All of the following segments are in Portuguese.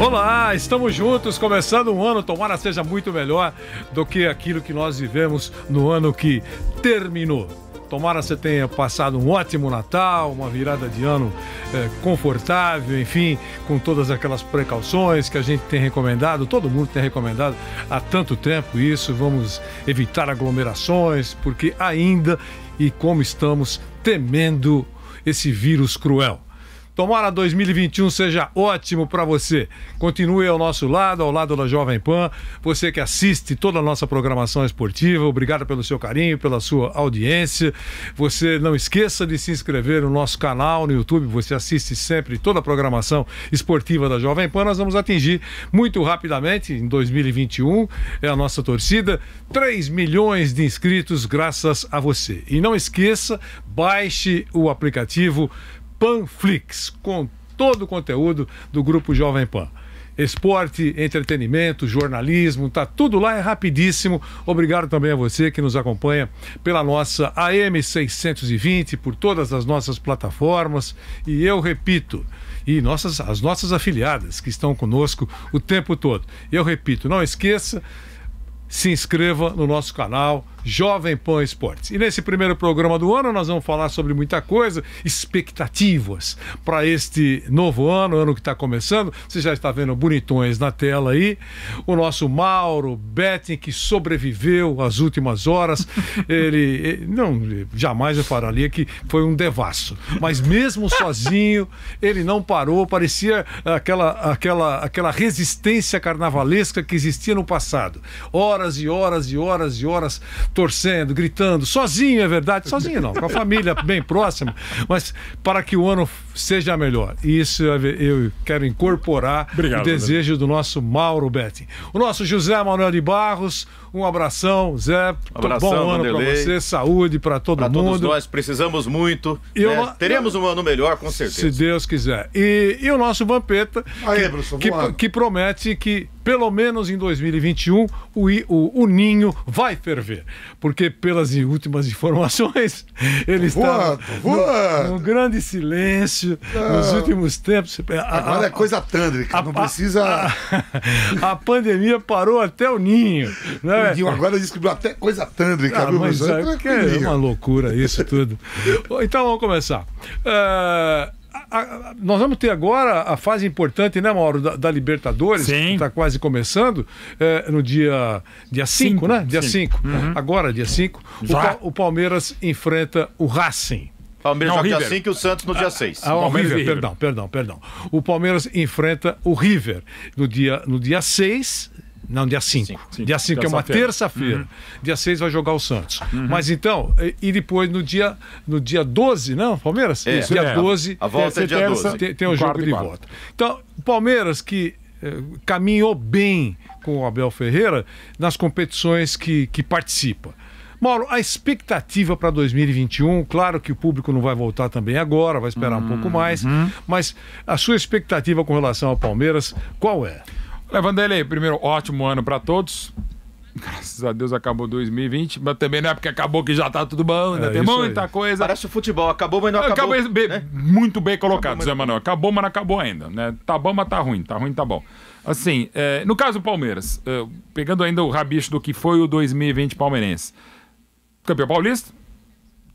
Olá, estamos juntos começando um ano, tomara seja muito melhor do que aquilo que nós vivemos no ano que terminou. Tomara você tenha passado um ótimo Natal, uma virada de ano é, confortável, enfim, com todas aquelas precauções que a gente tem recomendado, todo mundo tem recomendado há tanto tempo isso. Vamos evitar aglomerações, porque ainda e como estamos temendo esse vírus cruel. Tomara 2021 seja ótimo para você. Continue ao nosso lado, ao lado da Jovem Pan. Você que assiste toda a nossa programação esportiva, obrigado pelo seu carinho, pela sua audiência. Você não esqueça de se inscrever no nosso canal no YouTube. Você assiste sempre toda a programação esportiva da Jovem Pan. Nós vamos atingir muito rapidamente, em 2021, é a nossa torcida, 3 milhões de inscritos graças a você. E não esqueça, baixe o aplicativo Panflix, com todo o conteúdo do Grupo Jovem Pan. Esporte, entretenimento, jornalismo, tá tudo lá, é rapidíssimo. Obrigado também a você que nos acompanha pela nossa AM620, por todas as nossas plataformas. E eu repito, e nossas, as nossas afiliadas que estão conosco o tempo todo. Eu repito, não esqueça, se inscreva no nosso canal Jovem Pan Esportes. E nesse primeiro programa do ano nós vamos falar sobre muita coisa, expectativas para este novo ano, ano que está começando. Você já está vendo bonitões na tela aí. O nosso Mauro Betting, que sobreviveu às últimas horas. ele, ele, eh, não, jamais eu falaria que foi um devasso, mas mesmo sozinho, ele não parou, parecia aquela, aquela, aquela resistência carnavalesca que existia no passado. Horas e horas e horas e horas torcendo, gritando, sozinho, é verdade, sozinho não, com a família bem próxima, mas para que o ano seja melhor. E isso eu quero incorporar Obrigado, o desejo do nosso Mauro Betti. O nosso José Manuel de Barros, um abração, Zé. Um abração, bom ano para você, saúde para todo pra mundo. Todos nós precisamos muito. né? Teremos eu, um ano melhor, com certeza. Se Deus quiser. E, e o nosso Vampeta, Aí, que, que, que promete que pelo menos em 2021, o, o, o Ninho vai ferver. Porque, pelas últimas informações, ele está num grande silêncio nos ah. últimos tempos. Agora é a, é coisa tândrica, não precisa. A, pandemia parou até o Ninho. Né? O Ninho agora descobriu até coisa tândrica, ah, viu, mas, é, é, é uma loucura isso tudo. então vamos começar. Uh, a, a, nós vamos ter agora a fase importante, né, Mauro, da, da Libertadores, Sim. que está quase começando, é, no dia 5, dia cinco, cinco, né? Dia 5. Uhum. Agora, dia 5, o, o Palmeiras enfrenta o Racing. Palmeiras não, joga dia 5 e o Santos no dia 6. Ah, ah, River, é River, perdão, perdão, perdão. O Palmeiras enfrenta o River no dia, no dia 6 não, dia 5. Dia 5 é uma terça-feira. Uhum. Dia 6 vai jogar o Santos. Uhum. Mas então, e, depois no dia, no dia 12, não, Palmeiras? É. Isso, dia é. 12. A volta é dia 12. Tem, tem o jogo de quarto. volta. Então, Palmeiras que eh, caminhou bem com o Abel Ferreira nas competições que, que participa. Mauro, a expectativa para 2021, claro que o público não vai voltar também agora, vai esperar uhum. um pouco uhum. mais, uhum. mas a sua expectativa com relação ao Palmeiras, qual é? Levando aí, primeiro, ótimo ano para todos. Graças a Deus acabou 2020, mas também não é porque acabou que já tá tudo bom, ainda é, tem muita aí. coisa. Parece o futebol, acabou, mas não acabou. acabou né? Muito bem colocado, acabou, Zé Manuel. Acabou, mas não acabou ainda. Né? Tá bom, mas tá ruim. Tá ruim, tá bom. Assim, é, no caso do Palmeiras, é, pegando ainda o rabicho do que foi o 2020 palmeirense. Campeão paulista,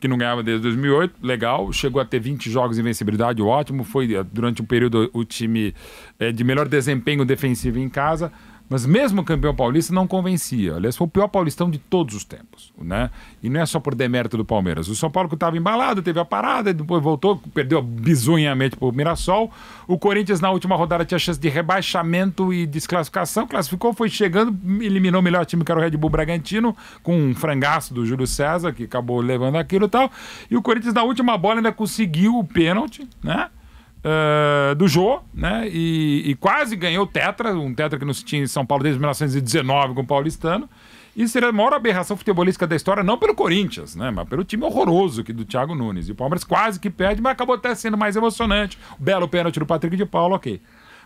que não ganhava desde 2008, legal. Chegou a ter 20 jogos de invencibilidade, ótimo. Foi eh, durante um período o time é, de melhor desempenho defensivo em casa. Mas mesmo o campeão paulista não convencia. Aliás, foi o pior paulistão de todos os tempos. Né? E não é só por demérito do Palmeiras. O São Paulo que estava embalado, teve a parada, depois voltou, perdeu bizonhamente para o Mirassol. O Corinthians, na última rodada, tinha chance de rebaixamento e desclassificação. Classificou, foi chegando, eliminou o melhor time que era o Red Bull Bragantino, com um frangaço do Júlio César, que acabou levando aquilo e tal. E o Corinthians, na última bola, ainda conseguiu o pênalti, né? uh, do Jô, né? E, e quase ganhou o Tetra, um Tetra que não se tinha em São Paulo desde 1919 com o paulistano. E seria a maior aberração futebolística da história, não pelo Corinthians, né? Mas pelo time horroroso aqui do Thiago Nunes. E o Palmeiras quase que perde, mas acabou até sendo mais emocionante. O belo pênalti do Patrick de Paulo, ok.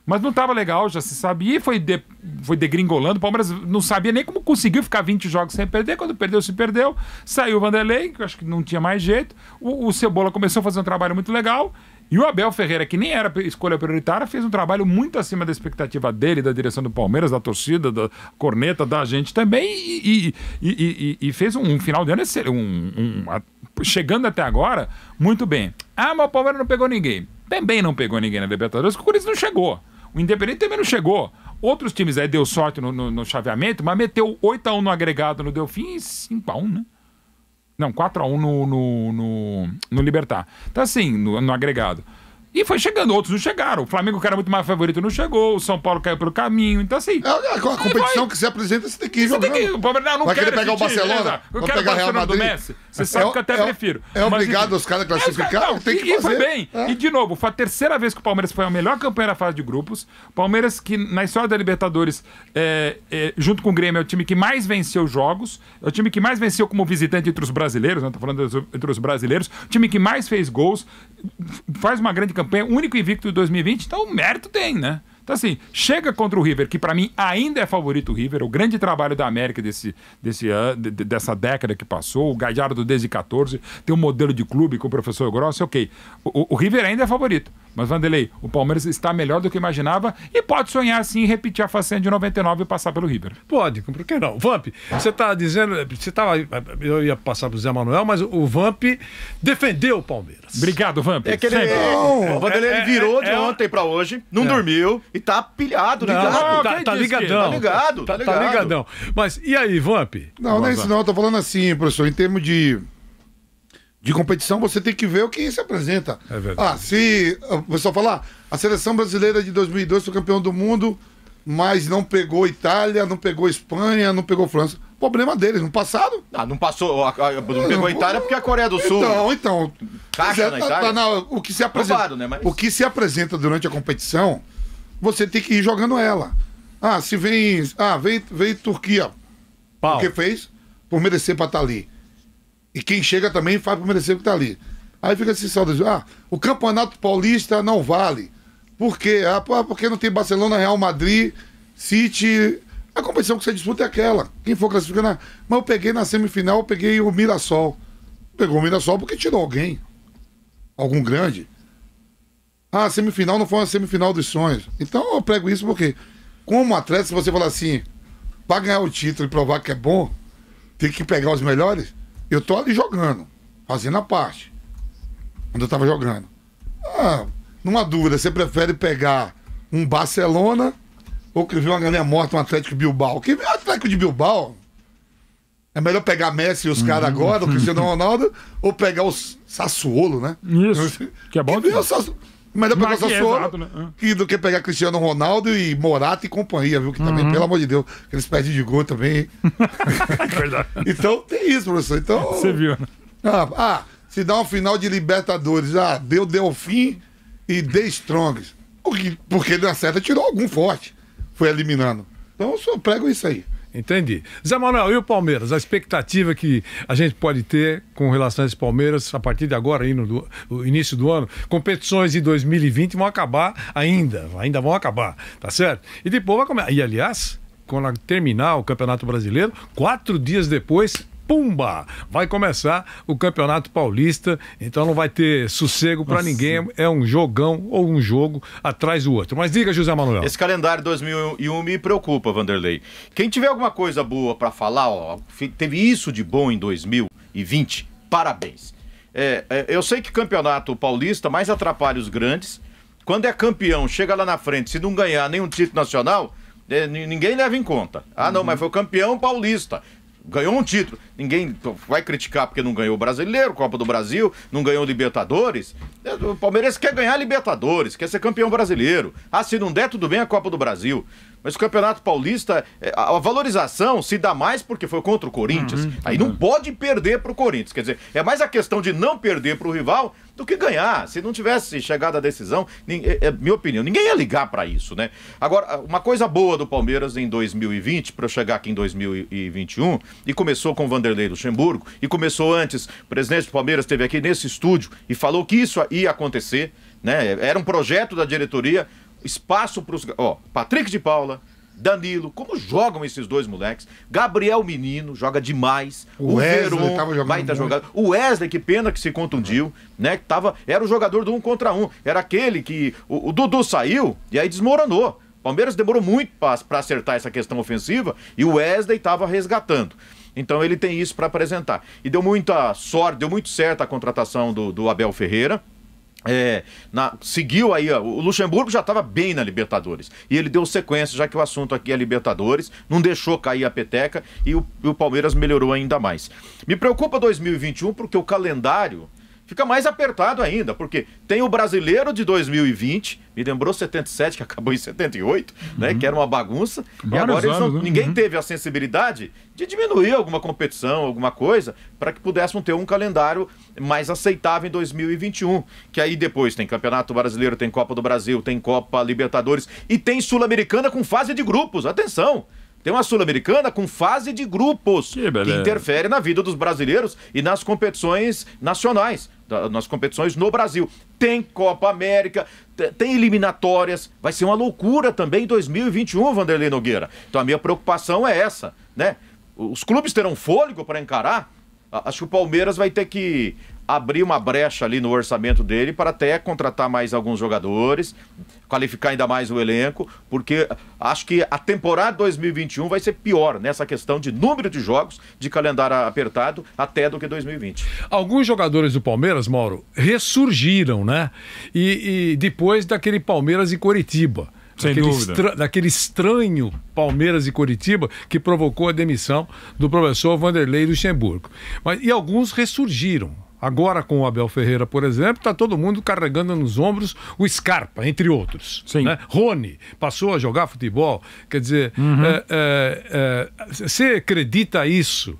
Mas não estava legal, já se sabia, e foi, de, foi degringolando. O Palmeiras não sabia nem como conseguiu ficar 20 jogos sem perder. Quando perdeu, se perdeu. Saiu o Vanderlei, que eu acho que não tinha mais jeito. O, o Cebola começou a fazer um trabalho muito legal. E o Abel Ferreira, que nem era escolha prioritária, fez um trabalho muito acima da expectativa dele, da direção do Palmeiras, da torcida, da corneta, da gente também, e, e, e, e fez um, um, final de ano, um, um, chegando até agora, muito bem. Ah, mas o Palmeiras não pegou ninguém. Também não pegou ninguém na Libertadores, o Corinthians não chegou. O Independente também não chegou. Outros times aí deu sorte no, no, no chaveamento, mas meteu 8x1 no agregado no Delfim e 5x1, né? Não, 4x1 no, no, no, no Libertar. Então, assim, no, no agregado. E foi chegando, outros não chegaram. O Flamengo, que era muito mais favorito, não chegou. O São Paulo caiu pelo caminho. Então, assim. É, é a competição que você apresenta, você tem que ir jogando. Você tem que, o Palmeiras não, não Vai pegar o Barcelona. Eu quero pegar o Barcelona do Messi. Você é, sabe que eu até é, prefiro. É, obrigado Mas, os caras a classificar, é, não, tem que fazer. E foi bem. É. E, de novo, foi a terceira vez que o Palmeiras foi a melhor campanha na fase de grupos. Palmeiras, que na história da Libertadores, é, junto com o Grêmio, é o time que mais venceu jogos. É o time que mais venceu como visitante entre os brasileiros. Né? estou falando entre os brasileiros. O time que mais fez gols. Faz uma grande campanha campanha, único invicto de 2020, então o mérito tem, né? Então, assim, chega contra o River, que para mim ainda é favorito o River, o grande trabalho da América desse, desse, dessa década que passou, o Gajardo desde 14, tem um modelo de clube com o professor Grosso, ok. O, o River ainda é favorito. Mas, Vanderlei, o Palmeiras está melhor do que imaginava e pode sonhar sim em repetir a façanha de 99 e passar pelo River. Pode, por que não? Vamp, você está dizendo. Você tava, eu ia passar para o Zé Manuel, mas o Vamp defendeu o Palmeiras. Obrigado, Vamp. É que ele, não, é é, o Vanderlei é, ele virou é, de é, é ontem para hoje, não dormiu e está pilhado, ligado. Não, tá, tá, ligadão, tá, ligado, tá, tá, tá ligado. Tá ligadão. Mas e aí, Vamp? Não, não é isso não, eu tô falando assim, professor, em termos de de competição, você tem que ver o que se apresenta. É verdade. Ah, se ah, o pessoal falar, ah, a seleção brasileira de 2002 foi campeão do mundo, mas não pegou Itália, não pegou Espanha, não pegou França. Problema deles, no passado. Ah, não passou, a, a, não pegou a Itália porque é a Coreia do Sul. Então, então. Caixa é, na tá, tá, Itália. Na, o, que se apresenta, Probado, né, mas... o que se apresenta durante a competição, você tem que ir jogando ela. Ah, se vem. Ah, vem, vem Turquia. Pau. O que fez? Por merecer pra estar tá ali. E quem chega também faz para merecer o que está ali. Aí fica assim, saudade. Ah, o Campeonato Paulista não vale. Por quê? Ah, ah, porque não tem Barcelona, Real Madrid, City. A competição que você disputa é aquela. Quem for classificando. Mas eu peguei na semifinal, eu peguei o Mirassol. Pegou o Mirassol porque tirou alguém. Algum grande. Ah, a semifinal não foi uma semifinal dos sonhos. Então eu prego isso porque, como atleta, se você falar assim, para ganhar o título e provar que é bom, tem que pegar os melhores. Eu tô ali jogando, fazendo a parte. Quando eu tava jogando. Ah, numa dúvida, você prefere pegar um Barcelona ou que viu uma galinha morta, um Atlético Bilbao? Que é Atlético de Bilbao? É melhor pegar Messi e os uhum. caras agora, o Cristiano Ronaldo, ou pegar o Sassuolo, né? Isso. Que é bom. Que o Sassuolo. Melhor pegar é Sassuolo né? Ah. e do que pegar Cristiano Ronaldo e Morata e companhia, viu? Que também, uhum. pelo amor de Deus, eles perdem de gol também. então, tem isso, professor. Então, Você viu, né? ah, ah, se dá um final de Libertadores, ah, deu Delfim e The Strongs. Porque, porque na certa tirou algum forte. Foi eliminando. Então, eu só prego isso aí. Entendi. Zé Manuel, e o Palmeiras? A expectativa que a gente pode ter com relação a esse Palmeiras a partir de agora, aí no, do, no início do ano? Competições de 2020 vão acabar ainda, ainda vão acabar, tá certo? E depois vai começar. E aliás, quando terminar o Campeonato Brasileiro, quatro dias depois pumba! Vai começar o Campeonato Paulista, então não vai ter sossego para ninguém. É um jogão ou um jogo atrás do outro. Mas diga, José Manuel. Esse calendário 2001 me preocupa, Vanderlei. Quem tiver alguma coisa boa para falar, ó, teve isso de bom em 2020, parabéns. É, é, eu sei que campeonato paulista mais atrapalha os grandes. Quando é campeão, chega lá na frente, se não ganhar nenhum título nacional, é, ninguém leva em conta. Ah, não, uhum. mas foi campeão paulista ganhou um título. Ninguém vai criticar porque não ganhou o Brasileiro, Copa do Brasil, não ganhou o Libertadores. É, o Palmeiras quer ganhar Libertadores, quer ser campeão brasileiro. Ah, se não der, tudo bem a Copa do Brasil. Mas o Campeonato Paulista, é, a valorização se dá mais porque foi contra o Corinthians. Uhum, Aí uhum. não pode perder para o Corinthians. Quer dizer, é mais a questão de não perder para o rival do que ganhar. Se não tivesse chegado a decisão, é, é minha opinião, ninguém ia ligar para isso, né? Agora, uma coisa boa do Palmeiras em 2020, para chegar aqui em 2021, e começou com o Vanderlei Luxemburgo, e começou antes, o presidente do Palmeiras esteve aqui nesse estúdio e falou que isso ia acontecer, né? Era um projeto da diretoria espaço para os. Ó, Patrick de Paula, Danilo, como jogam esses dois moleques? Gabriel Menino joga demais. O, o Wesley Veron vai estar tá jogando. O Wesley, que pena que se contundiu, uhum. né? Tava, era o jogador do um contra um. Era aquele que o, o Dudu saiu e aí desmoronou. O Palmeiras demorou muito para acertar essa questão ofensiva e o Wesley estava resgatando. Então ele tem isso para apresentar. E deu muita sorte, deu muito certo a contratação do, do Abel Ferreira. É, na, seguiu aí, ó, o Luxemburgo já estava bem na Libertadores. E ele deu sequência, já que o assunto aqui é Libertadores, não deixou cair a peteca e o, o Palmeiras melhorou ainda mais. Me preocupa 2021 porque o calendário fica mais apertado ainda, porque tem o brasileiro de 2020, me lembrou 77, que acabou em 78, né, uhum. né? Que era uma bagunça. Vários e agora anos, não, né? ninguém uhum. teve a sensibilidade de diminuir alguma competição, alguma coisa, para que pudéssemos ter um calendário mais aceitável em 2021. Que aí depois tem Campeonato Brasileiro, tem Copa do Brasil, tem Copa Libertadores e tem Sul-Americana com fase de grupos. Atenção! Tem uma Sul-Americana com fase de grupos que, que interfere na vida dos brasileiros e nas competições nacionais nas competições no Brasil. Tem Copa América, tem eliminatórias, vai ser uma loucura também em 2021, Vanderlei Nogueira. Então a minha preocupação é essa, né? Os clubes terão fôlego para encarar? Acho que o Palmeiras vai ter que abrir uma brecha ali no orçamento dele para até contratar mais alguns jogadores, qualificar ainda mais o elenco, porque acho que a temporada 2021 vai ser pior nessa questão de número de jogos, de calendário apertado, até do que 2020. Alguns jogadores do Palmeiras, Mauro, ressurgiram, né? E, e depois daquele Palmeiras e Coritiba. Sem daquele dúvida. Estra... Daquele estranho Palmeiras e Curitiba que provocou a demissão do professor Vanderlei Luxemburgo. Mas, e alguns ressurgiram Agora com o Abel Ferreira, por exemplo, está todo mundo carregando nos ombros o Scarpa, entre outros. Sim. Né? Rony passou a jogar futebol. Quer dizer, uhum. é, é, é, você acredita isso?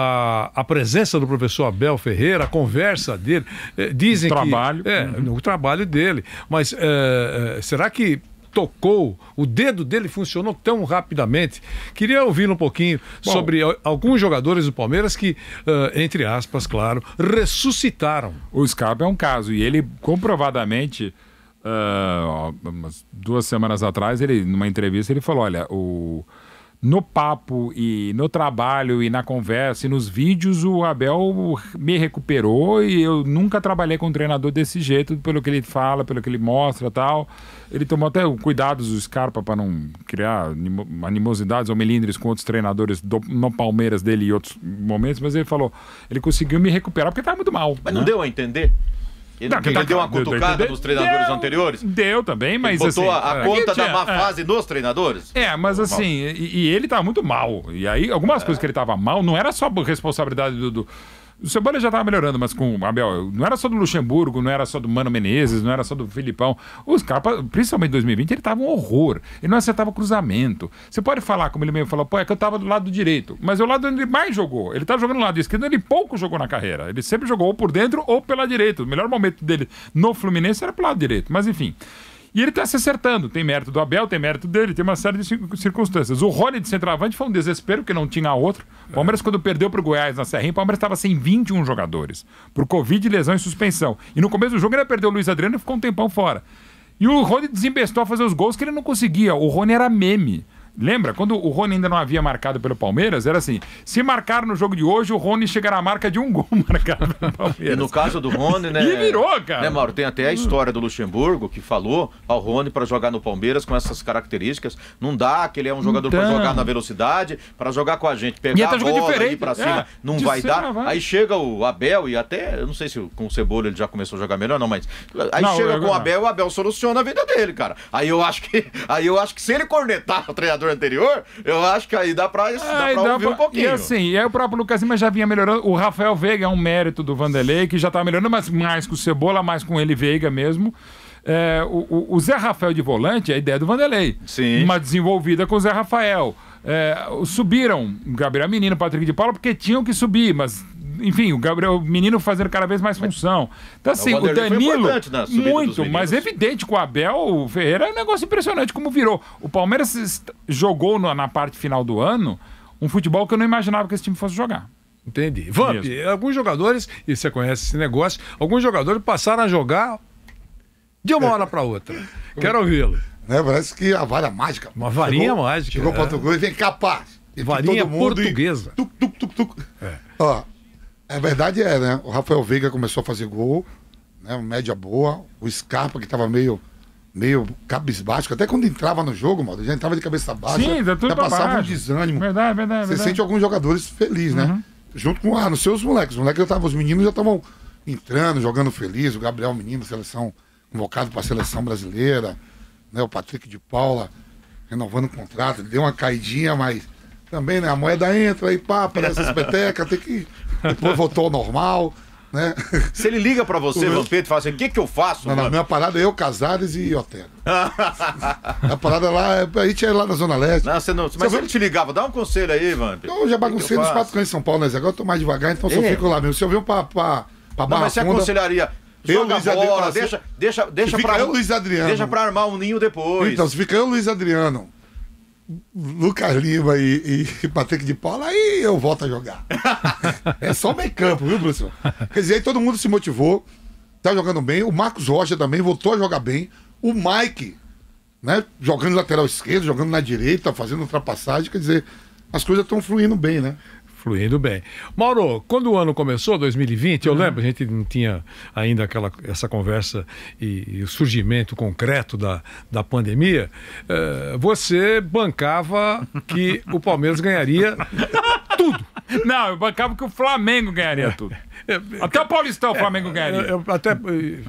A, a, presença do professor Abel Ferreira, a conversa dele, é, dizem o trabalho. que... É, uhum. o trabalho dele. Mas é, é, será que tocou, o dedo dele funcionou tão rapidamente. Queria ouvir um pouquinho Bom, sobre alguns jogadores do Palmeiras que, uh, entre aspas, claro, ressuscitaram. O Scarpa é um caso, e ele comprovadamente. Uh, duas semanas atrás, ele numa entrevista ele falou: Olha, o, no papo e no trabalho e na conversa e nos vídeos, o Abel me recuperou e eu nunca trabalhei com um treinador desse jeito, pelo que ele fala, pelo que ele mostra tal. Ele tomou até cuidados do Scarpa para não criar animosidades ou melindres com outros treinadores do, no Palmeiras dele e outros momentos, mas ele falou, ele conseguiu me recuperar porque estava muito mal. Mas né? não deu a entender? Ele, não, ele tá, deu uma cutucada dos nos treinadores deu, anteriores? Deu também, mas ele botou assim, a, a é, conta tinha, da má é. fase dos nos treinadores? É, mas assim, e, e, ele tava muito mal. E aí, algumas é. coisas que ele tava mal, não era só responsabilidade do, do o Cebola já estava melhorando, mas com o Abel, não era só do Luxemburgo, não era só do Mano Menezes, não era só do Filipão. Os caras, principalmente em 2020, ele estava um horror. Ele não acertava cruzamento. Você pode falar, como ele mesmo falou, pô, é que eu estava do lado direito. Mas é o lado onde ele mais jogou. Ele estava jogando no lado esquerdo, ele pouco jogou na carreira. Ele sempre jogou ou por dentro ou pela direita. O melhor momento dele no Fluminense era pelo lado direito. Mas enfim. E ele está se acertando. Tem mérito do Abel, tem mérito dele, tem uma série de circunstâncias. O Rony de centroavante foi um desespero, porque não tinha outro. O é. Palmeiras, é. quando perdeu para o Goiás na Serrinha, o Palmeiras estava sem 21 jogadores. Por Covid, lesão e suspensão. E no começo do jogo ele perdeu o Luiz Adriano e ficou um tempão fora. E o Rony desembestou a fazer os gols que ele não conseguia. O Rony era meme. Lembra? Quando o Rony ainda não havia marcado pelo Palmeiras, era assim: se marcar no jogo de hoje, o Rony chegará à marca de um gol marcado pelo Palmeiras. E no caso do Rony, né? e virou, cara. Né, Mauro? Tem até a história do Luxemburgo que falou ao Rony para jogar no Palmeiras com essas características. Não dá, que ele é um jogador então... para jogar na velocidade, para jogar com a gente, pegar e a bola diferente. cima, é, não vai dar. Vai. Aí chega o Abel e até, eu não sei se com o Cebola ele já começou a jogar melhor, não, mas aí não, chega com o Abel, o Abel soluciona a vida dele, cara. Aí eu acho que, aí eu acho que se ele cornetar o treinador anterior, eu acho que aí dá pra, isso, dá pra dá pra, um pouquinho. E assim, e aí o próprio Lucas Lima já vinha melhorando. O Rafael Veiga é um mérito do Vanderlei, que já tá melhorando, mas mais com o Cebola, mais com ele Veiga mesmo. É, o, o, Zé Rafael de volante é a ideia do Vanderlei. Sim. Uma desenvolvida com o Zé Rafael. É, subiram Gabriel Menino, Patrick de Paula, porque tinham que subir, mas enfim, o Gabriel, o menino fazendo cada vez mais função. Então, assim, o, o Danilo. Muito, mas evidente com o Abel Ferreira é um negócio impressionante como virou. O Palmeiras jogou na, na parte final do ano um futebol que eu não imaginava que esse time fosse jogar. Entendi. Vamp, alguns jogadores, e você conhece esse negócio, alguns jogadores passaram a jogar de uma é. hora para outra. Quero ouvi-lo. É, parece que a vara mágica. Uma varinha chegou, mágica. Chegou é. para o Portugal e vem capaz. Varinha portuguesa. E... Tuc, tuc, tuc, tuc. É. Ó, a é verdade é, né? O Rafael Veiga começou a fazer gol, né? Média boa. O Scarpa, que estava meio meio cabisbaixo, até quando entrava no jogo, mano, já entrava de cabeça baixa, Sim, já passava baixo. um desânimo. Verdade, verdade, Você verdade. sente alguns jogadores felizes, né? Uhum. Junto com ah, nos seus moleques. Os moleques já os meninos já estavam entrando, jogando feliz, o Gabriel menino, seleção convocado para a seleção brasileira, né? O Patrick de Paula renovando o contrato, deu uma caidinha, mas também, né? A moeda entra aí, pá, parece as petecas, tem que depois voltou ao normal. Né? Se ele liga para você, Vampeta, meu... e fala assim: o que, que eu faço? Não, não, minha parada é eu, Casares e Otero. a parada lá, é, a gente é lá na Zona Leste. Não, você não, mas você se ele te ligava, dá um conselho aí, mano. Então, eu já baguncei que que nos quatro cães de São Paulo, né? Agora eu tô mais devagar, então é. só fico lá mesmo. Se eu vir pra, pra, pra Barra não, mas você Funda, aconselharia. Eu, Luiz bola, Adriano, deixa, deixa, deixa pra, eu, Luiz Adriano. Deixa pra armar um ninho depois. Então, se fica eu, Luiz Adriano, Lucas Lima e, e Patrick de Paula, aí eu volto a jogar. é só meio campo, viu, Bruno? Quer dizer, aí todo mundo se motivou, tá jogando bem. O Marcos Rocha também voltou a jogar bem. O Mike, né, jogando lateral esquerdo, jogando na direita, fazendo ultrapassagem. Quer dizer, as coisas estão fluindo bem, né? Fluindo bem. Mauro, quando o ano começou, 2020, uhum. eu lembro, a gente não tinha ainda aquela, essa conversa e, e o surgimento concreto da, da pandemia. Uh, você bancava que o Palmeiras ganharia tudo. Não, eu bancava que o Flamengo ganharia é. tudo. É, é, até o Paulistão o é, Flamengo ganharia. Eu, eu até eh,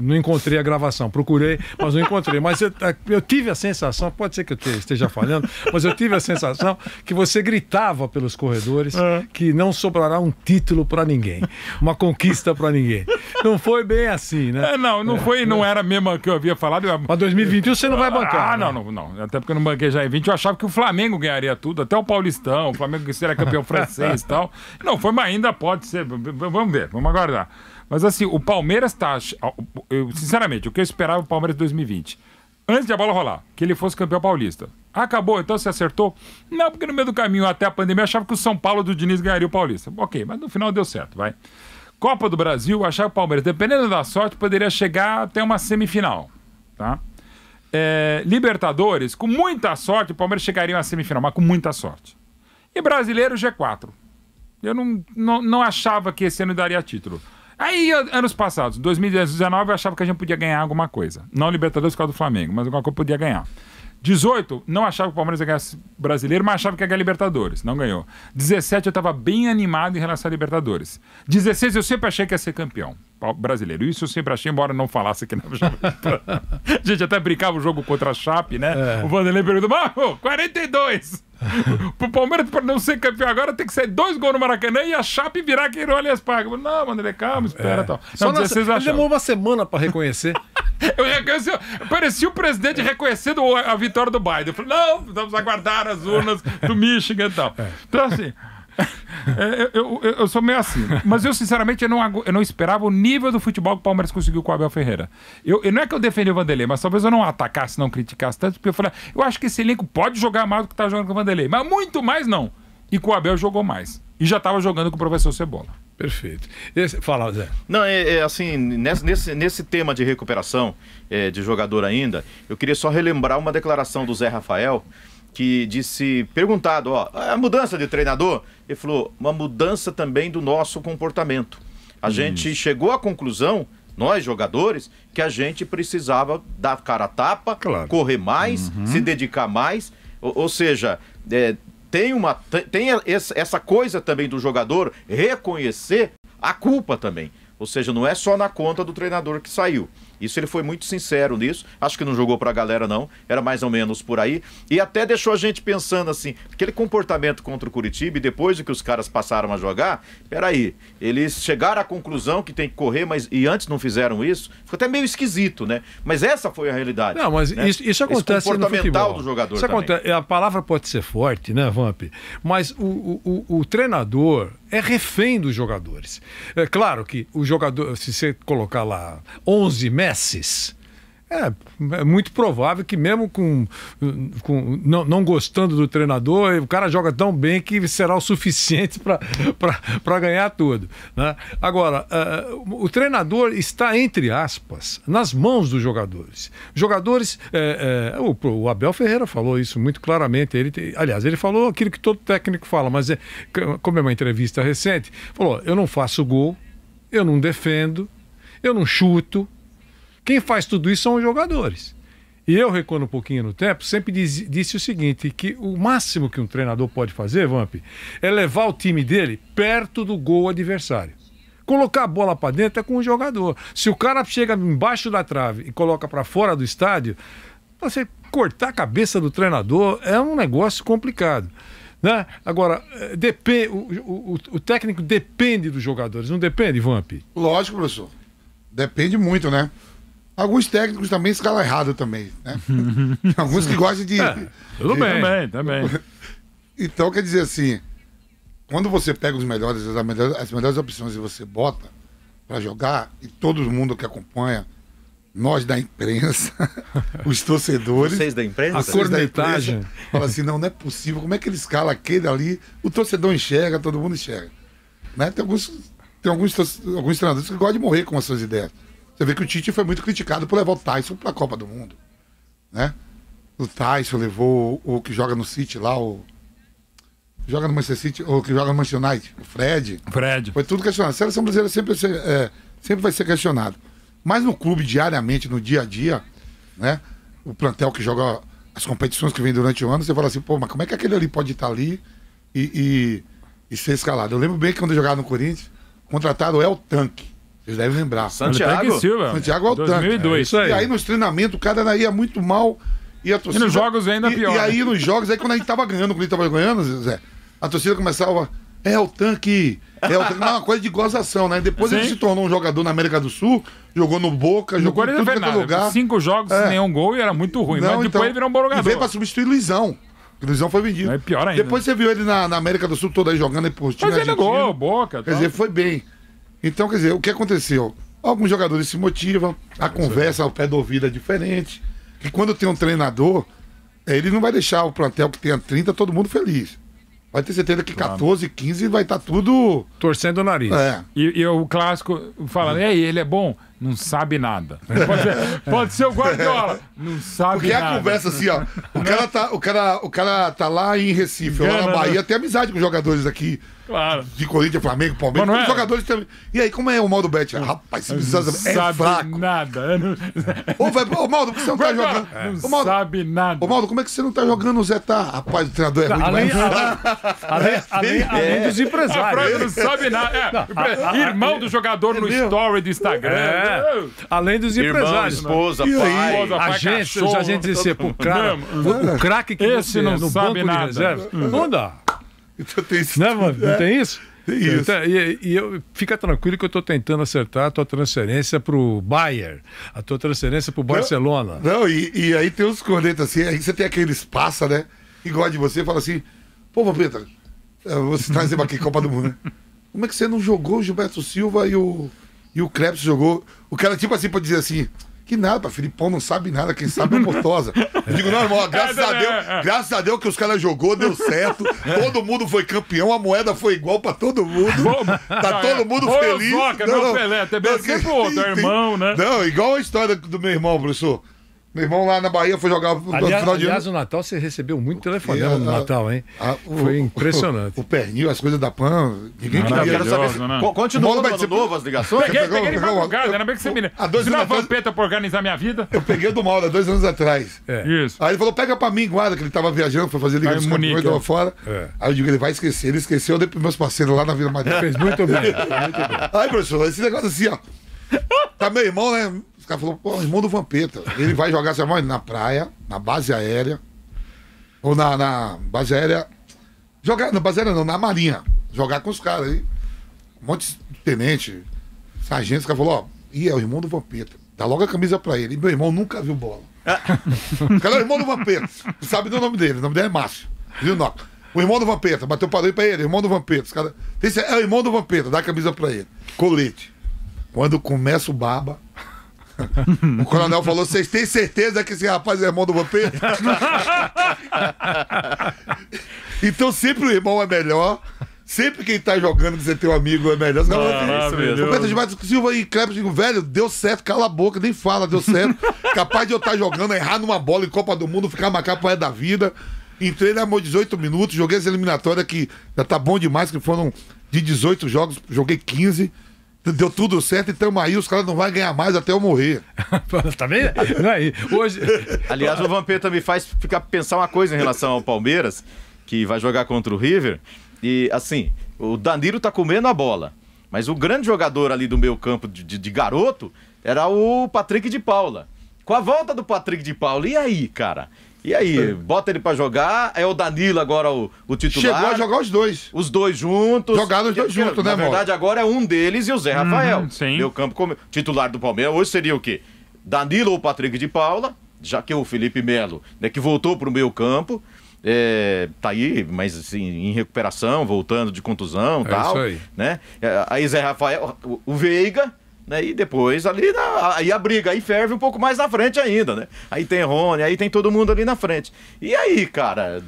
não encontrei a gravação, procurei, mas não encontrei. Mas eu, eu tive a sensação, pode ser que eu esteja falhando, mas eu tive a sensação que você gritava pelos corredores é. que não sobrará um título para ninguém, uma conquista para ninguém. Não foi bem assim, né? É, não, não é. foi, não era mesmo que eu havia falado. Mas 2021 você não vai bancar. Ah, né? não, não, não. Até porque eu não banquei já em 20, eu achava que o Flamengo ganharia tudo, até o Paulistão, o Flamengo que seria campeão francês e tal. Não, foi, mas ainda pode ser vamos ver, vamos aguardar. Mas assim, o Palmeiras tá. Eu, sinceramente, o que eu esperava do é Palmeiras 2020? Antes de a bola rolar, que ele fosse campeão paulista. Acabou, então se acertou? Não, porque no meio do caminho até a pandemia achava que o São Paulo do Diniz ganharia o Paulista. Ok, mas no final deu certo, vai. Copa do Brasil, achava que o Palmeiras, dependendo da sorte, poderia chegar até uma semifinal, tá? É, Libertadores, com muita sorte, o Palmeiras chegaria a uma semifinal, mas com muita sorte. E brasileiro, G4. Eu não, não, não achava que esse ano daria título. Aí, anos passados, 2019, eu achava que a gente podia ganhar alguma coisa. Não Libertadores por causa do Flamengo, mas alguma coisa podia ganhar. 18, não achava que o Palmeiras ia ganhar brasileiro, mas achava que ia ganhar Libertadores. Não ganhou. 17, eu estava bem animado em relação a Libertadores. 16, eu sempre achei que ia ser campeão brasileiro. Isso eu sempre achei, embora não falasse aqui na A gente até brincava o jogo contra a Chape, né? É. O Vanderlei perguntou: Marro, 42! Pro Palmeiras, para não ser campeão agora, tem que ser dois gols no Maracanã e a Chape virar quem não aliás pagas. Não, Vanderlei, calma, espera é. tal. Só não, nessa, demorou uma semana para reconhecer. Eu reconheci, parecia o presidente reconhecendo a vitória do Biden. Eu falei, não, vamos aguardar as urnas do Michigan e tal. É. Então, assim, é, eu, eu, eu, sou meio assim. Mas eu, sinceramente, eu não, eu não esperava o nível do futebol que o Palmeiras conseguiu com o Abel Ferreira. Eu, não é que eu defendi o Vanderlei, mas talvez eu não atacasse, não criticasse tanto, porque eu falei, eu acho que esse elenco pode jogar mais do que está jogando com o Vanderlei, mas muito mais não. E com o Abel jogou mais. E já estava jogando com o professor Cebola. Perfeito. Esse, fala, Zé. Não, é, é assim, nesse, nesse, nesse tema de recuperação é, de jogador ainda, eu queria só relembrar uma declaração do Zé Rafael, que disse, perguntado, ó, é a mudança de treinador, ele falou, uma mudança também do nosso comportamento. A hum. gente chegou à conclusão, nós jogadores, que a gente precisava dar cara a tapa, claro. correr mais, uhum. se dedicar mais. Ou, ou seja, é, tem, uma, tem essa coisa também do jogador reconhecer a culpa também. Ou seja, não é só na conta do treinador que saiu. Isso ele foi muito sincero nisso. Acho que não jogou para a galera, não. Era mais ou menos por aí. E até deixou a gente pensando assim: aquele comportamento contra o Curitiba, e depois do que os caras passaram a jogar, peraí, eles chegaram à conclusão que tem que correr, mas e antes não fizeram isso? Ficou até meio esquisito, né? Mas essa foi a realidade. Não, mas né? isso, isso acontece Esse comportamental do jogador. Isso também. A palavra pode ser forte, né, Vamp? Mas o, o, o, o treinador, é refém dos jogadores. É claro que o jogador, se você colocar lá 11 Messis, é, é muito provável que mesmo com, com não, não, gostando do treinador, o cara joga tão bem que será o suficiente para ganhar tudo. Né? Agora, uh, o treinador está, entre aspas, nas mãos dos jogadores. Jogadores, é, é, o, o, Abel Ferreira falou isso muito claramente. Ele, aliás, ele falou aquilo que todo técnico fala, mas é, como é uma entrevista recente, falou: eu não faço gol, eu não defendo, eu não chuto quem faz tudo isso são os jogadores. E eu, recuando um pouquinho no tempo, sempre diz, disse o seguinte: que o máximo que um treinador pode fazer, Vamp, é levar o time dele perto do gol adversário. Colocar a bola para dentro é com o jogador. Se o cara chega embaixo da trave e coloca para fora do estádio, você cortar a cabeça do treinador é um negócio complicado. Né? Agora, eh, depende, o, o, o técnico depende dos jogadores, não depende, Vamp? Lógico, professor. Depende muito, né? Alguns técnicos também escalam errado também, né? Alguns que gostam de... É, tudo de, bem, de, também, também. Então, quer dizer assim, quando você pega os melhores, as melhores, as melhores opções e você bota para jogar, e todo mundo que acompanha, nós da imprensa, os torcedores. Vocês da imprensa? A cornetagem. Fala assim: não, não é possível. Como é que ele escala aquele ali? O torcedor enxerga, todo mundo enxerga. Né? Tem alguns, tem alguns, alguns treinadores que gostam de morrer com as suas ideias. Você vê que o Tite foi muito criticado por levar o Tyson para a Copa do Mundo. Né? O Tyson levou o que joga no City lá, o. Joga no Manchester City, ou que joga no Manchester United, o Fred. Fred. Foi tudo questionado. A seleção brasileira sempre, é, sempre vai ser questionado. Mas no clube, diariamente, no dia a dia, né? O plantel que joga as competições que vem durante o ano, você fala assim, pô, mas como é que aquele ali pode estar tá ali e, e, e ser escalado? Eu lembro bem que quando eu jogava no Corinthians, contrataram o El Tanque vocês devem lembrar. Santiago. e Silva. Santiago Altanque. É 2002. isso aí. E aí nos treinamentos o cara ia muito mal. E, a torcida, e nos jogos ainda pior. E aí né? nos jogos, aí quando a gente tava ganhando, quando a gente tava ganhando, Zé, a torcida começava. É o tanque. É o tanque. Não, é uma coisa de gozação, né? Depois Sim. ele se tornou um jogador na América do Sul, jogou no Boca, no jogou em tudo é lugar. Cinco jogos é. sem nenhum gol e era muito ruim. Não, mas depois então, ele virou um bom jogador. E veio pra substituir o Luizão. Luizão foi vendido. É pior ainda. Depois você viu ele na, na América do Sul toda aí jogando aí por time Mas ele jogou, Boca. Quer tal. dizer, foi bem. Então, quer dizer, o que aconteceu? Alguns jogadores se motivam, a é conversa ao pé do ouvido é diferente. Que quando tem um treinador, é, ele não vai deixar o plantel que tenha 30 todo mundo feliz. Vai ter certeza que claro. 14, 15 vai estar tá tudo. Torcendo o nariz. É. E, e, o clássico falando, e aí, ele é bom? Não sabe nada. Pode ser, pode ser o Guardiola. Não sabe Porque é nada. Porque a conversa assim, ó. O cara, tá, o, cara, o cara tá lá em Recife, Engana, lá na né? Bahia, tem amizade com os jogadores aqui. Claro. De Corinthians, Flamengo, Palmeiras, os é? jogadores também. E aí, como é o modo bet? Rapaz, você precisa saber. É sabe fraco. nada. Não... Ô, vai, ô, Maldo, por que você não tá jogando? É. Não Maldo, sabe nada. Ô, Maldo, como é que você não tá jogando o Zé tá? Rapaz, o treinador é ruim além, demais. Além, além, além é. dos empresários. não sabe nada. É, irmão do jogador no story do Instagram. Além dos empresários. esposa, pai. Agência, os agentes de ser pro craque. O craque que você não sabe nada. Não dá. Então tem isso. Não, mano, não é. tem isso? Tem isso. Então, e, e, eu, fica tranquilo que eu estou tentando acertar a tua transferência para o Bayern, a tua transferência para o Barcelona. Não, não e, e, aí tem uns cornetas assim, aí você tem aqueles passa, né? Igual de você, fala assim, pô, peta você traz aqui Copa do Mundo, né? Como é que você não jogou o Gilberto Silva e o, e o Krebs jogou? O cara, tipo assim, pode dizer assim, que nada, Filipão não sabe nada, quem sabe é o Portosa. Eu digo, não, irmão, graças a Deus, é, né? graças a Deus que os caras jogou, deu certo. É. Todo mundo foi campeão, a moeda foi igual pra todo mundo. Tá todo é. mundo feliz. Soca, não, não, Pelé, até bem sempre outro, irmão, né? Não, igual a história do meu irmão, professor. Meu irmão lá na Bahia foi jogar no aliás, final de aliás, ano. o Natal você recebeu muito telefonema né, é, no Natal, hein? A, o, foi impressionante. O, o, pernil, as coisas da PAN, ninguém queria. saber. né? novo as ligações? Peguei, pegou, peguei pegou, madrugada, eu, ainda bem que você me liga. Há dois anos atrás... vampeta pra organizar minha vida? Eu peguei do Mauro há dois anos atrás. É. Isso. Aí ele falou, pega pra mim, guarda, que ele tava viajando, foi fazer ligações dos campeões, tava fora. É. Aí eu digo, ele vai esquecer. Ele esqueceu, eu dei pros meus parceiros lá na Vila Madeira. Fez muito bem, muito bem. Aí, professor, esse negócio assim, ó. Tá meu irmão, né? cara falou, pô, irmão do Vampeta. Ele vai jogar essa mãe na praia, na base aérea. Ou na, na base aérea. Jogar, na base aérea não, na marinha. Jogar com os caras aí. Um monte de tenente, sargento, o cara falou, ó, e é o irmão do Vampeta. Dá logo a camisa pra ele. E meu irmão nunca viu bola. o cara é o irmão do Vampeta. Sabe o nome dele, o nome dele é Márcio. Viu, Noca? O irmão do Vampeta, bateu parou pra ele, irmão do Vampeta. Os cara... Esse é o irmão do Vampeta, dá a camisa pra ele. Colete. Quando começa o baba, o coronel falou: vocês têm certeza que esse rapaz é irmão do vampiro? então sempre o irmão é melhor. Sempre quem tá jogando que você tem um amigo é melhor. Você ah, fala, é isso mesmo. demais Silva e Krebs, digo, velho, deu certo, cala a boca, nem fala, deu certo. Capaz de eu estar tá jogando, errar numa bola em Copa do Mundo, ficar marcado pro da vida. Entrei na meu 18 minutos, joguei essa eliminatória que já tá bom demais, que foram de 18 jogos, joguei 15 deu tudo certo, então aí os caras não vão ganhar mais até eu morrer. tá vendo? Aí, hoje... Aliás, o Vampeta me faz ficar pensar uma coisa em relação ao Palmeiras, que vai jogar contra o River. E assim, o Danilo tá comendo a bola. Mas o grande jogador ali do meu campo de, de, de garoto era o Patrick de Paula. Com a volta do Patrick de Paula, e aí, cara? E aí, é. bota ele pra jogar, é o Danilo agora o, o titular. Chegou a jogar os dois. Os dois juntos. Jogaram os dois juntos, né, Na verdade, agora é um deles e o Zé Rafael. Uhum, sim. Meu campo como titular do Palmeiras hoje seria o quê? Danilo ou Patrick de Paula, já que o Felipe Melo, né, que voltou pro meio campo. É, tá aí, mas assim, em recuperação, voltando de contusão e é tal. Isso aí. Né? É, aí Zé Rafael, o Veiga, né? E depois ali na, aí a briga, aí ferve um pouco mais na frente ainda, né? Aí tem Rony, aí tem todo mundo ali na frente. E aí, cara?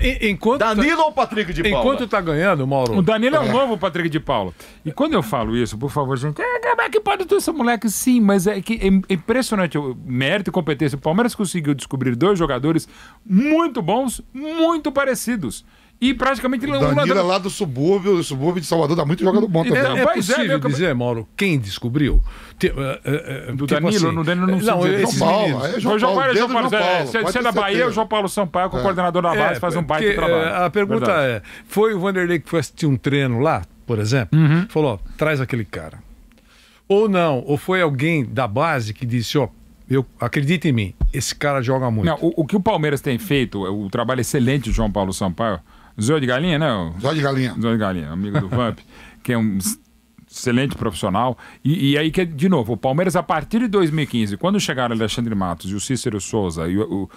É, enquanto tá- Danilo tá... ou Patrick de Paula? Enquanto tá ganhando, Mauro. O Danilo é o é. novo Patrick de Paula. E quando eu falo isso, por favor, gente, é, é que pode ter esse moleque? Sim, mas é que é impressionante o mérito e competência. O Palmeiras conseguiu descobrir dois jogadores muito bons, muito parecidos e praticamente é Danilo um ladrão... é lá do subúrbio, do subúrbio de Salvador, dá muito jogador bom também. É, é, é possível é, dizer, Mauro, quem descobriu? Te, uh, uh, do tipo Danilo, assim, no Danilo não Não, é João Paulo. É João, João Paulo, João é, Paulo. João Paulo. se é da Bahia, o João Paulo Sampaio, que é o coordenador da base, faz um baita trabalho. A pergunta Verdade. é, foi o Vanderlei que foi assistir um treino lá, por exemplo? Uhum. Falou, ó, traz aquele cara. Ou não, ou foi alguém da base que disse, ó, eu acredita em mim, esse cara joga muito. Não, o, o que o Palmeiras tem feito, o trabalho excelente do João Paulo Sampaio, Zóio de Galinha, né? Zóio de Galinha. Zóio de Galinha, amigo do Vamp, que é um excelente profissional. E, e, aí que, é, de novo, o Palmeiras, a partir de 2015, quando chegaram Alexandre Matos e o Cícero Souza e o.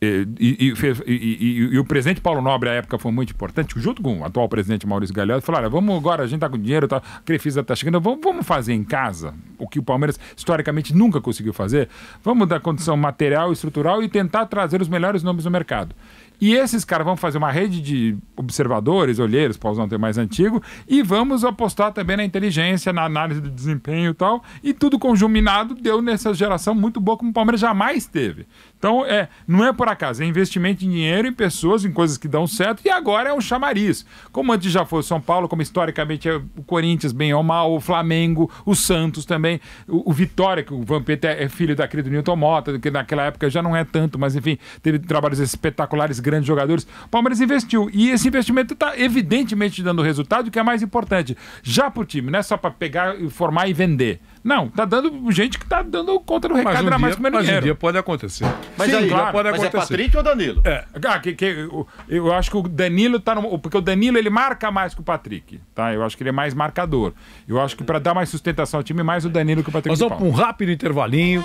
E, e, e, e, o presidente Paulo Nobre, à época, foi muito importante, junto com o atual presidente Maurício Galhardo, falaram: ah, vamos agora, a gente está com dinheiro, tá, a Crefisa está chegando, vamos, vamos, fazer em casa o que o Palmeiras historicamente nunca conseguiu fazer, vamos dar condição material, estrutural e tentar trazer os melhores nomes do mercado. E esses caras vão fazer uma rede de observadores, olheiros, pausão ter mais antigo, e vamos apostar também na inteligência, na análise do desempenho e tal. E tudo conjuminado deu nessa geração muito boa como o Palmeiras jamais teve. Então, é, não é por acaso, é investimento em dinheiro, em pessoas, em coisas que dão certo, e agora é um chamariz. Como antes já foi o São Paulo, como historicamente é o Corinthians, bem ou mal, o Flamengo, o Santos também, o, o Vitória, que o Vampeta é, é filho da querida Newton Mota, que naquela época já não é tanto, mas enfim, teve trabalhos espetaculares, grandes jogadores. O Palmeiras investiu, e esse investimento está evidentemente dando resultado, o que é mais importante, já para o time, não é só para pegar, formar e vender não, tá dando gente que tá dando conta do recado mas um dramático dia, Mas um dia pode acontecer. Mas Sim, aí, claro, pode mas é acontecer. é Patrick ou Danilo? É, ah, que, que, eu, eu, acho que o Danilo tá no, porque o Danilo ele marca mais que o Patrick, tá? Eu acho que ele é mais marcador. Eu acho que para dar mais sustentação ao time mais o Danilo que o Patrick. Nós vamos para um rápido intervalinho.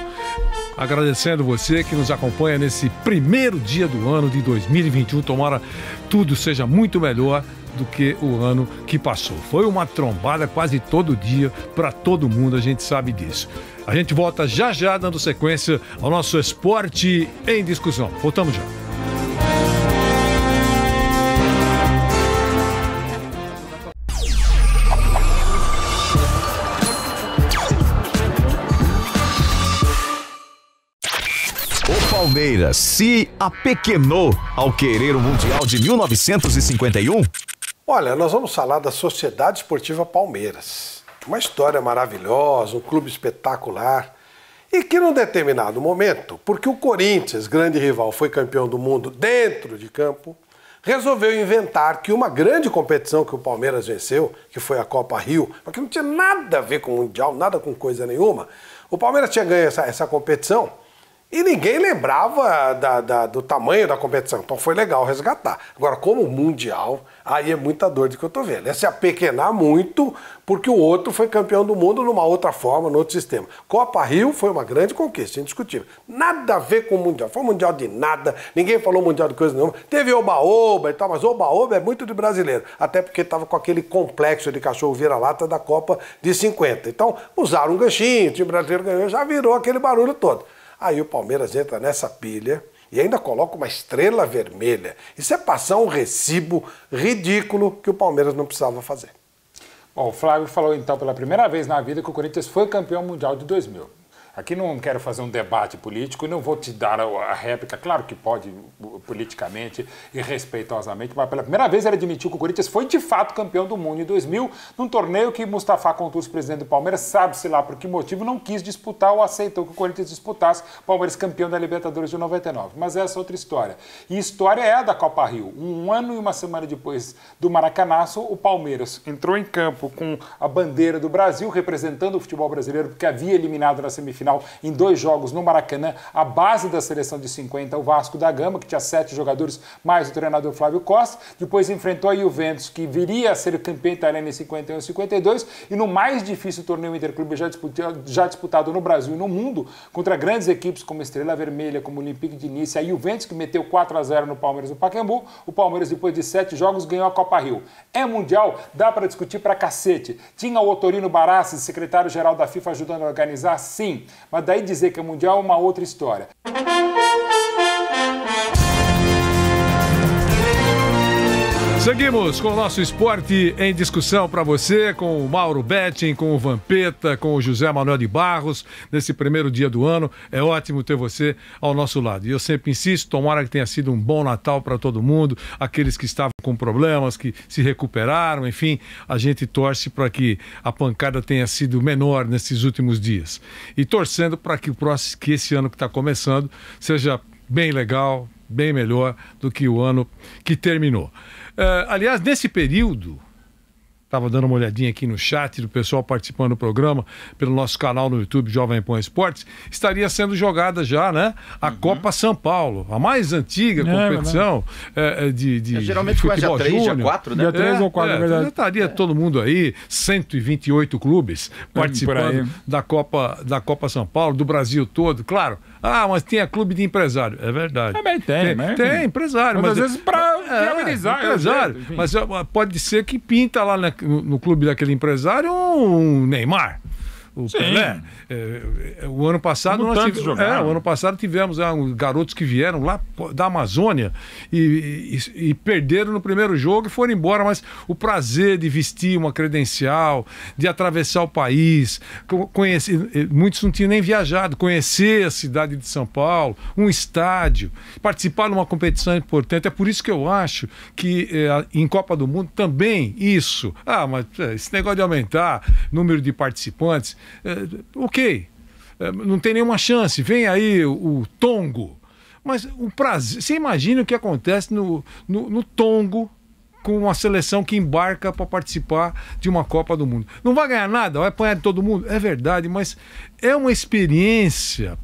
Agradecendo você que nos acompanha nesse primeiro dia do ano de 2021. Tomara tudo seja muito melhor do que o ano que passou. Foi uma trombada quase todo dia para todo mundo, a gente sabe disso. A gente volta já já dando sequência ao nosso esporte em discussão. Voltamos já. bandeira se apequenou ao querer o Mundial de 1951? Olha, nós vamos falar da Sociedade Esportiva Palmeiras. Uma história maravilhosa, um clube espetacular. E que num determinado momento, porque o Corinthians, grande rival, foi campeão do mundo dentro de campo, resolveu inventar que uma grande competição que o Palmeiras venceu, que foi a Copa Rio, que não tinha nada a ver com o Mundial, nada com coisa nenhuma, o Palmeiras tinha ganho essa, essa competição e ninguém lembrava da, da, do tamanho da competição. Então foi legal resgatar. Agora, como Mundial, aí é muita dor de que eu estou vendo. É se apequenar muito, porque o outro foi campeão do mundo numa outra forma, num outro sistema. Copa Rio foi uma grande conquista, indiscutível. Nada a ver com o Mundial. Foi Mundial de nada, ninguém falou Mundial de coisa nenhuma. Teve oba-oba e tal, mas oba-oba é muito de brasileiro. Até porque estava com aquele complexo de cachorro vira-lata da Copa de 50. Então, usaram um ganchinho, o time brasileiro ganhou, já virou aquele barulho todo. Aí o Palmeiras entra nessa pilha e ainda coloca uma estrela vermelha. Isso é passar um recibo ridículo que o Palmeiras não precisava fazer. Bom, o Flávio falou então pela primeira vez na vida que o Corinthians foi campeão mundial de 2000. Aqui não quero fazer um debate político, não vou te dar a réplica, claro que pode politicamente e respeitosamente, mas pela primeira vez ele admitiu que o Corinthians foi de fato campeão do mundo em 2000, num torneio que Mustafa Contursi, presidente do Palmeiras, sabe-se lá por que motivo, não quis disputar ou aceitou que o Corinthians disputasse, Palmeiras campeão da Libertadores de 99. Mas essa é outra história. E história é a da Copa Rio. Um ano e uma semana depois do Maracanaço, o Palmeiras entrou em campo com a bandeira do Brasil, representando o futebol brasileiro, porque havia eliminado na semifinal semifinal em dois jogos no Maracanã. A base da seleção de 50, o Vasco da Gama, que tinha sete jogadores, mais o treinador Flávio Costa. Depois enfrentou a Juventus, que viria a ser campeã italiana em 51 e 52. E no mais difícil torneio interclube já disputado, já disputado no Brasil e no mundo, contra grandes equipes como Estrela Vermelha, como Olympique de Nice, a Juventus, que meteu 4 a 0 no Palmeiras no Pacaembu. O Palmeiras, depois de sete jogos, ganhou a Copa Rio. É mundial, dá para discutir para cacete. Tinha o Otorino Barassi, secretário-geral da FIFA, ajudando a organizar? Sim. Mas daí dizer que é mundial é uma outra história. Seguimos com o nosso esporte em discussão para você, com o Mauro Betting, com o Vampeta, com o José Manuel de Barros, nesse primeiro dia do ano. É ótimo ter você ao nosso lado. E eu sempre insisto, tomara que tenha sido um bom Natal para todo mundo, aqueles que estavam com problemas, que se recuperaram, enfim, a gente torce para que a pancada tenha sido menor nesses últimos dias. E torcendo para que que esse ano que está começando, seja bem legal, bem melhor do que o ano que terminou. Uh, aliás, nesse período, estava dando uma olhadinha aqui no chat do pessoal participando do programa pelo nosso canal no YouTube Jovem Pan Esportes, estaria sendo jogada já, né? A uhum. Copa São Paulo, a mais antiga não, é, competição não. Eh, é, eh, de, de. É, geralmente de futebol dia 3, 4, né? Dia 3 é, ou 4, é, verdade. estaria é. todo mundo aí, 128 clubes é, participando da Copa, da Copa São Paulo, do Brasil todo, claro ah, mas tinha clube de empresário. É verdade. Também tem, tem, né? tem empresário. Mas, mas às é vezes para é, viabilizar. empresário. Jeito, mas pode ser que pinta lá no, no clube daquele empresário um Neymar o Sim. Pelé. É, é, o ano passado Como nós tivemos, é, o ano passado tivemos é, garotos que vieram lá da Amazônia e, e, e, perderam no primeiro jogo e foram embora, mas o prazer de vestir uma credencial, de atravessar o país, conhecer, muitos não tinham nem viajado, conhecer a cidade de São Paulo, um estádio, participar de uma competição importante. É por isso que eu acho que é, em Copa do Mundo também isso. Ah, mas é, esse negócio de aumentar número de participantes é, ok, é, não tem nenhuma chance, vem aí o, Tongo. Mas o prazer. Você imagina o que acontece no, no, no Tongo com uma seleção que embarca para participar de uma Copa do Mundo. Não vai ganhar nada, vai apanhar de todo mundo? É verdade, mas é uma experiência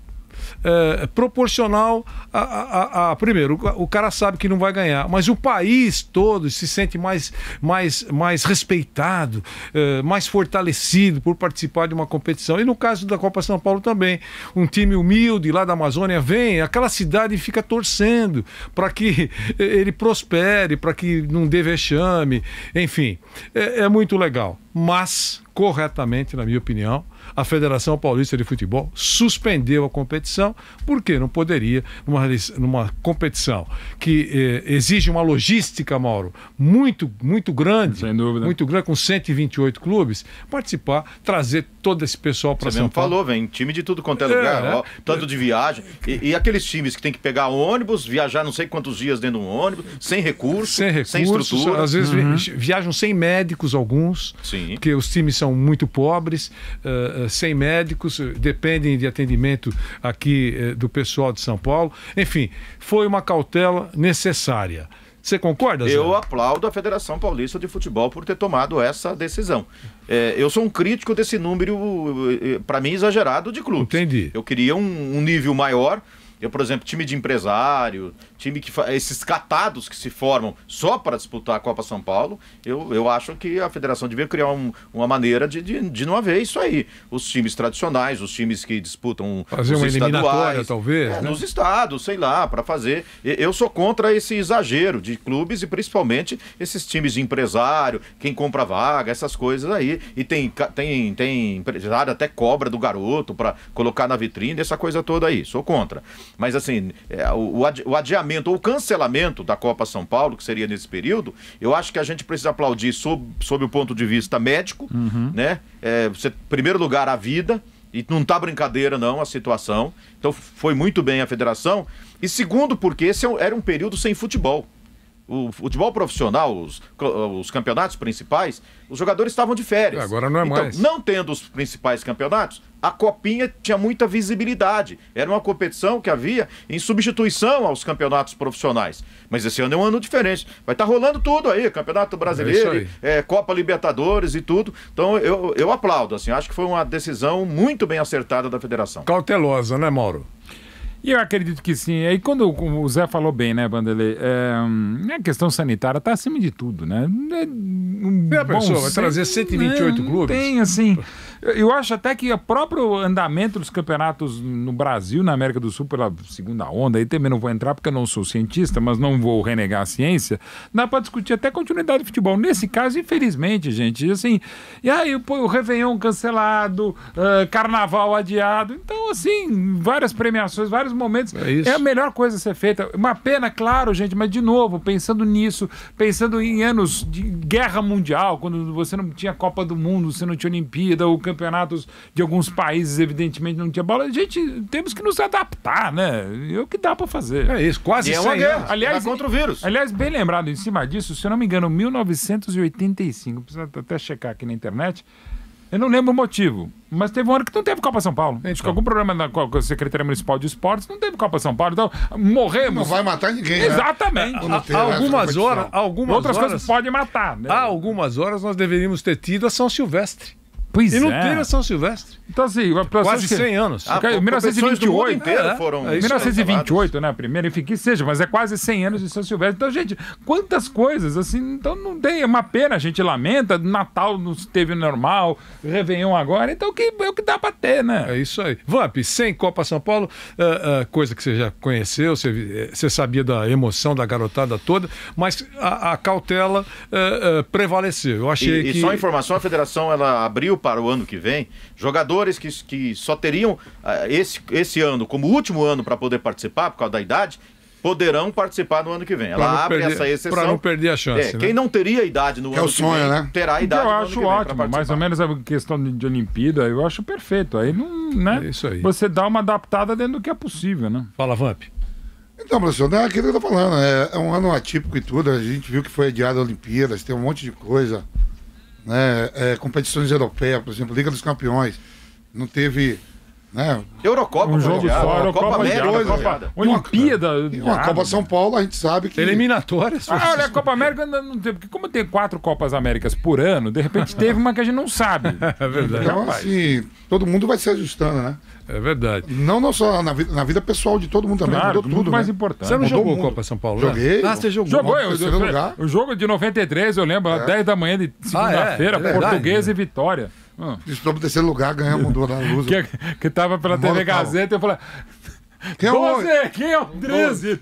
é, proporcional a, a, a, primeiro, o, o cara sabe que não vai ganhar, mas o país todo se sente mais, mais, mais respeitado, é, mais fortalecido por participar de uma competição. E no caso da Copa São Paulo também, um time humilde lá da Amazônia vem, aquela cidade fica torcendo para que ele prospere, para que não dê vexame, enfim, é, é muito legal. Mas, corretamente, na minha opinião, a Federação Paulista de Futebol suspendeu a competição, porque não poderia, numa, numa competição que eh, exige uma logística, Mauro, muito, muito grande, muito grande, com 128 clubes, participar, trazer todo esse pessoal para São mesmo Paulo. falou, vem time de tudo quanto é lugar, é, ó, é. tanto de viagem. E, e, aqueles times que tem que pegar ônibus, viajar não sei quantos dias dentro de um ônibus, sem recurso, sem, recursos, sem estrutura. Às vezes uhum. viajam sem médicos alguns, Sim. porque os times são muito pobres, uh, sem médicos, dependem de atendimento aqui uh, do pessoal de São Paulo. Enfim, foi uma cautela necessária. Você concorda? Zé? Eu aplaudo a Federação Paulista de Futebol por ter tomado essa decisão. É, eu sou um crítico desse número, é, é, para mim, exagerado de clubes. Entendi. Eu queria um, um nível maior, eu, por exemplo, time de empresário, time que esses catados que se formam só para disputar a Copa São Paulo, eu, eu acho que a federação devia criar um, uma maneira de, de, de não haver isso aí. Os times tradicionais, os times que disputam fazer os uma eliminatória talvez, é, né? nos estados, sei lá, para fazer. Eu sou contra esse exagero de clubes e principalmente esses times de empresário, quem compra vaga, essas coisas aí. E tem tem tem empresário até cobra do garoto para colocar na vitrine, essa coisa toda aí. Sou contra. Mas assim, é, o, adiamento ou o cancelamento da Copa São Paulo, que seria nesse período, eu acho que a gente precisa aplaudir sob, sob o ponto de vista médico, uhum. né? É, você, em primeiro lugar, a vida. E não tá brincadeira, não, a situação. Então foi muito bem a federação. E segundo, porque esse é era um período sem futebol o futebol profissional, os, os campeonatos principais, os jogadores estavam de férias. Agora não é então, mais. Não tendo os principais campeonatos, a copinha tinha muita visibilidade. Era uma competição que havia em substituição aos campeonatos profissionais. Mas esse ano é um ano diferente. Vai estar tá rolando tudo aí, Campeonato Brasileiro, é é, Copa Libertadores e tudo. Então eu, eu aplaudo, assim, acho que foi uma decisão muito bem acertada da federação. Cautelosa, né, Mauro? E eu acredito que sim. Aí quando o Zé falou bem, né, Vanderlei? É, a questão sanitária está acima de tudo, né? É um a pessoa vai trazer 128 não, clubes? Tem, assim. Eu acho até que o próprio andamento dos campeonatos no Brasil, na América do Sul, pela segunda onda, aí também não vou entrar porque eu não sou cientista, mas não vou renegar a ciência, dá para discutir até continuidade de futebol. Nesse caso, infelizmente, gente, assim, e aí pô, o Réveillon cancelado, uh, Carnaval adiado, então, assim, várias premiações, vários melhores momentos. É, é, a melhor coisa a ser feita. Uma pena, claro, gente, mas de novo, pensando nisso, pensando em anos de guerra mundial, quando você não tinha Copa do Mundo, você não tinha Olimpíada, ou campeonatos de alguns países, evidentemente, não tinha bola. Gente, temos que nos adaptar, né? É o que dá para fazer. É isso, quase e é uma guerra. Aliás, contra o vírus. Aliás, bem lembrado, em cima disso, se eu não me engano, 1985, precisa até checar aqui na internet, eu não lembro o motivo. Mas teve um ano que não teve Copa São Paulo. Então. Acho que algum problema na, com a Secretaria Municipal de Esportes não teve Copa São Paulo. Então, morremos. Não vai matar ninguém. Né? Exatamente. Né? algumas horas. Algumas Outras horas, coisas podem matar. Né? Há algumas horas nós deveríamos ter tido a São Silvestre. Pois e não é. teve São Silvestre. Então, assim, quase 100 assim, que... anos. Ah, okay, 1928. Né? Inteiro é, foram é, 1928, né? A primeira, enfim, que seja, mas é quase 100 anos de São Silvestre. Então, gente, quantas coisas, assim, então não tem, é uma pena, a gente lamenta. Natal não teve normal, Réveillon agora, então que, é o que dá pra ter, né? É isso aí. Vamp, sem Copa São Paulo, uh, uh, coisa que você já conheceu, você, é, você, sabia da emoção da garotada toda, mas a, a cautela uh, prevaleceu. Eu achei e, que. E só informação, a federação ela abriu para o ano que vem, jogadores que, que só teriam uh, esse, esse ano como último ano para poder participar, por causa da idade, poderão participar no ano que vem. Ela abre perder, essa exceção. Para não perder a chance. É, né? Quem não teria idade no é que ano é o sonho, vem, né? terá idade eu no acho ano ótimo, mais ou menos a questão de, de, Olimpíada, eu acho perfeito. Aí não, né? É isso aí. Você dá uma adaptada dentro do que é possível, né? Fala, Vamp. Então, professor, é aquilo que eu tô falando. É, é um ano atípico e tudo. A gente viu que foi adiado a Olimpíadas, tem um monte de coisa né, é, competições europeias, por exemplo, Liga dos Campeões, não teve né? Eurocopa, um tá jogo fora, Eurocopa, Copa América, coisa, Copa, Olimpíada. Uma, Copa São Paulo, a gente sabe que. Eliminatórias. Ah, olha, a Copa América não tem. Porque como tem quatro Copas Américas por ano, de repente teve uma que a gente não sabe. é verdade. Então, rapaz. assim, todo mundo vai se ajustando, né? É verdade. Não, não só na vida, na vida pessoal de todo mundo também. Claro, mudou tudo. mais né? importante. Você não mudou jogou Copa São Paulo? Né? Joguei. Ah, você jogou. Jogou. Eu, eu, lugar. O jogo de 93, eu lembro, é. 10 da manhã de ah, é? segunda-feira, é, é Portuguesa né? e Vitória. Ah. Estamos em terceiro lugar, ganhamos Dona Luz. Que, é- que tava pela TV Gazeta Gazeta, eu falei, quem é o 12, quem é o 13?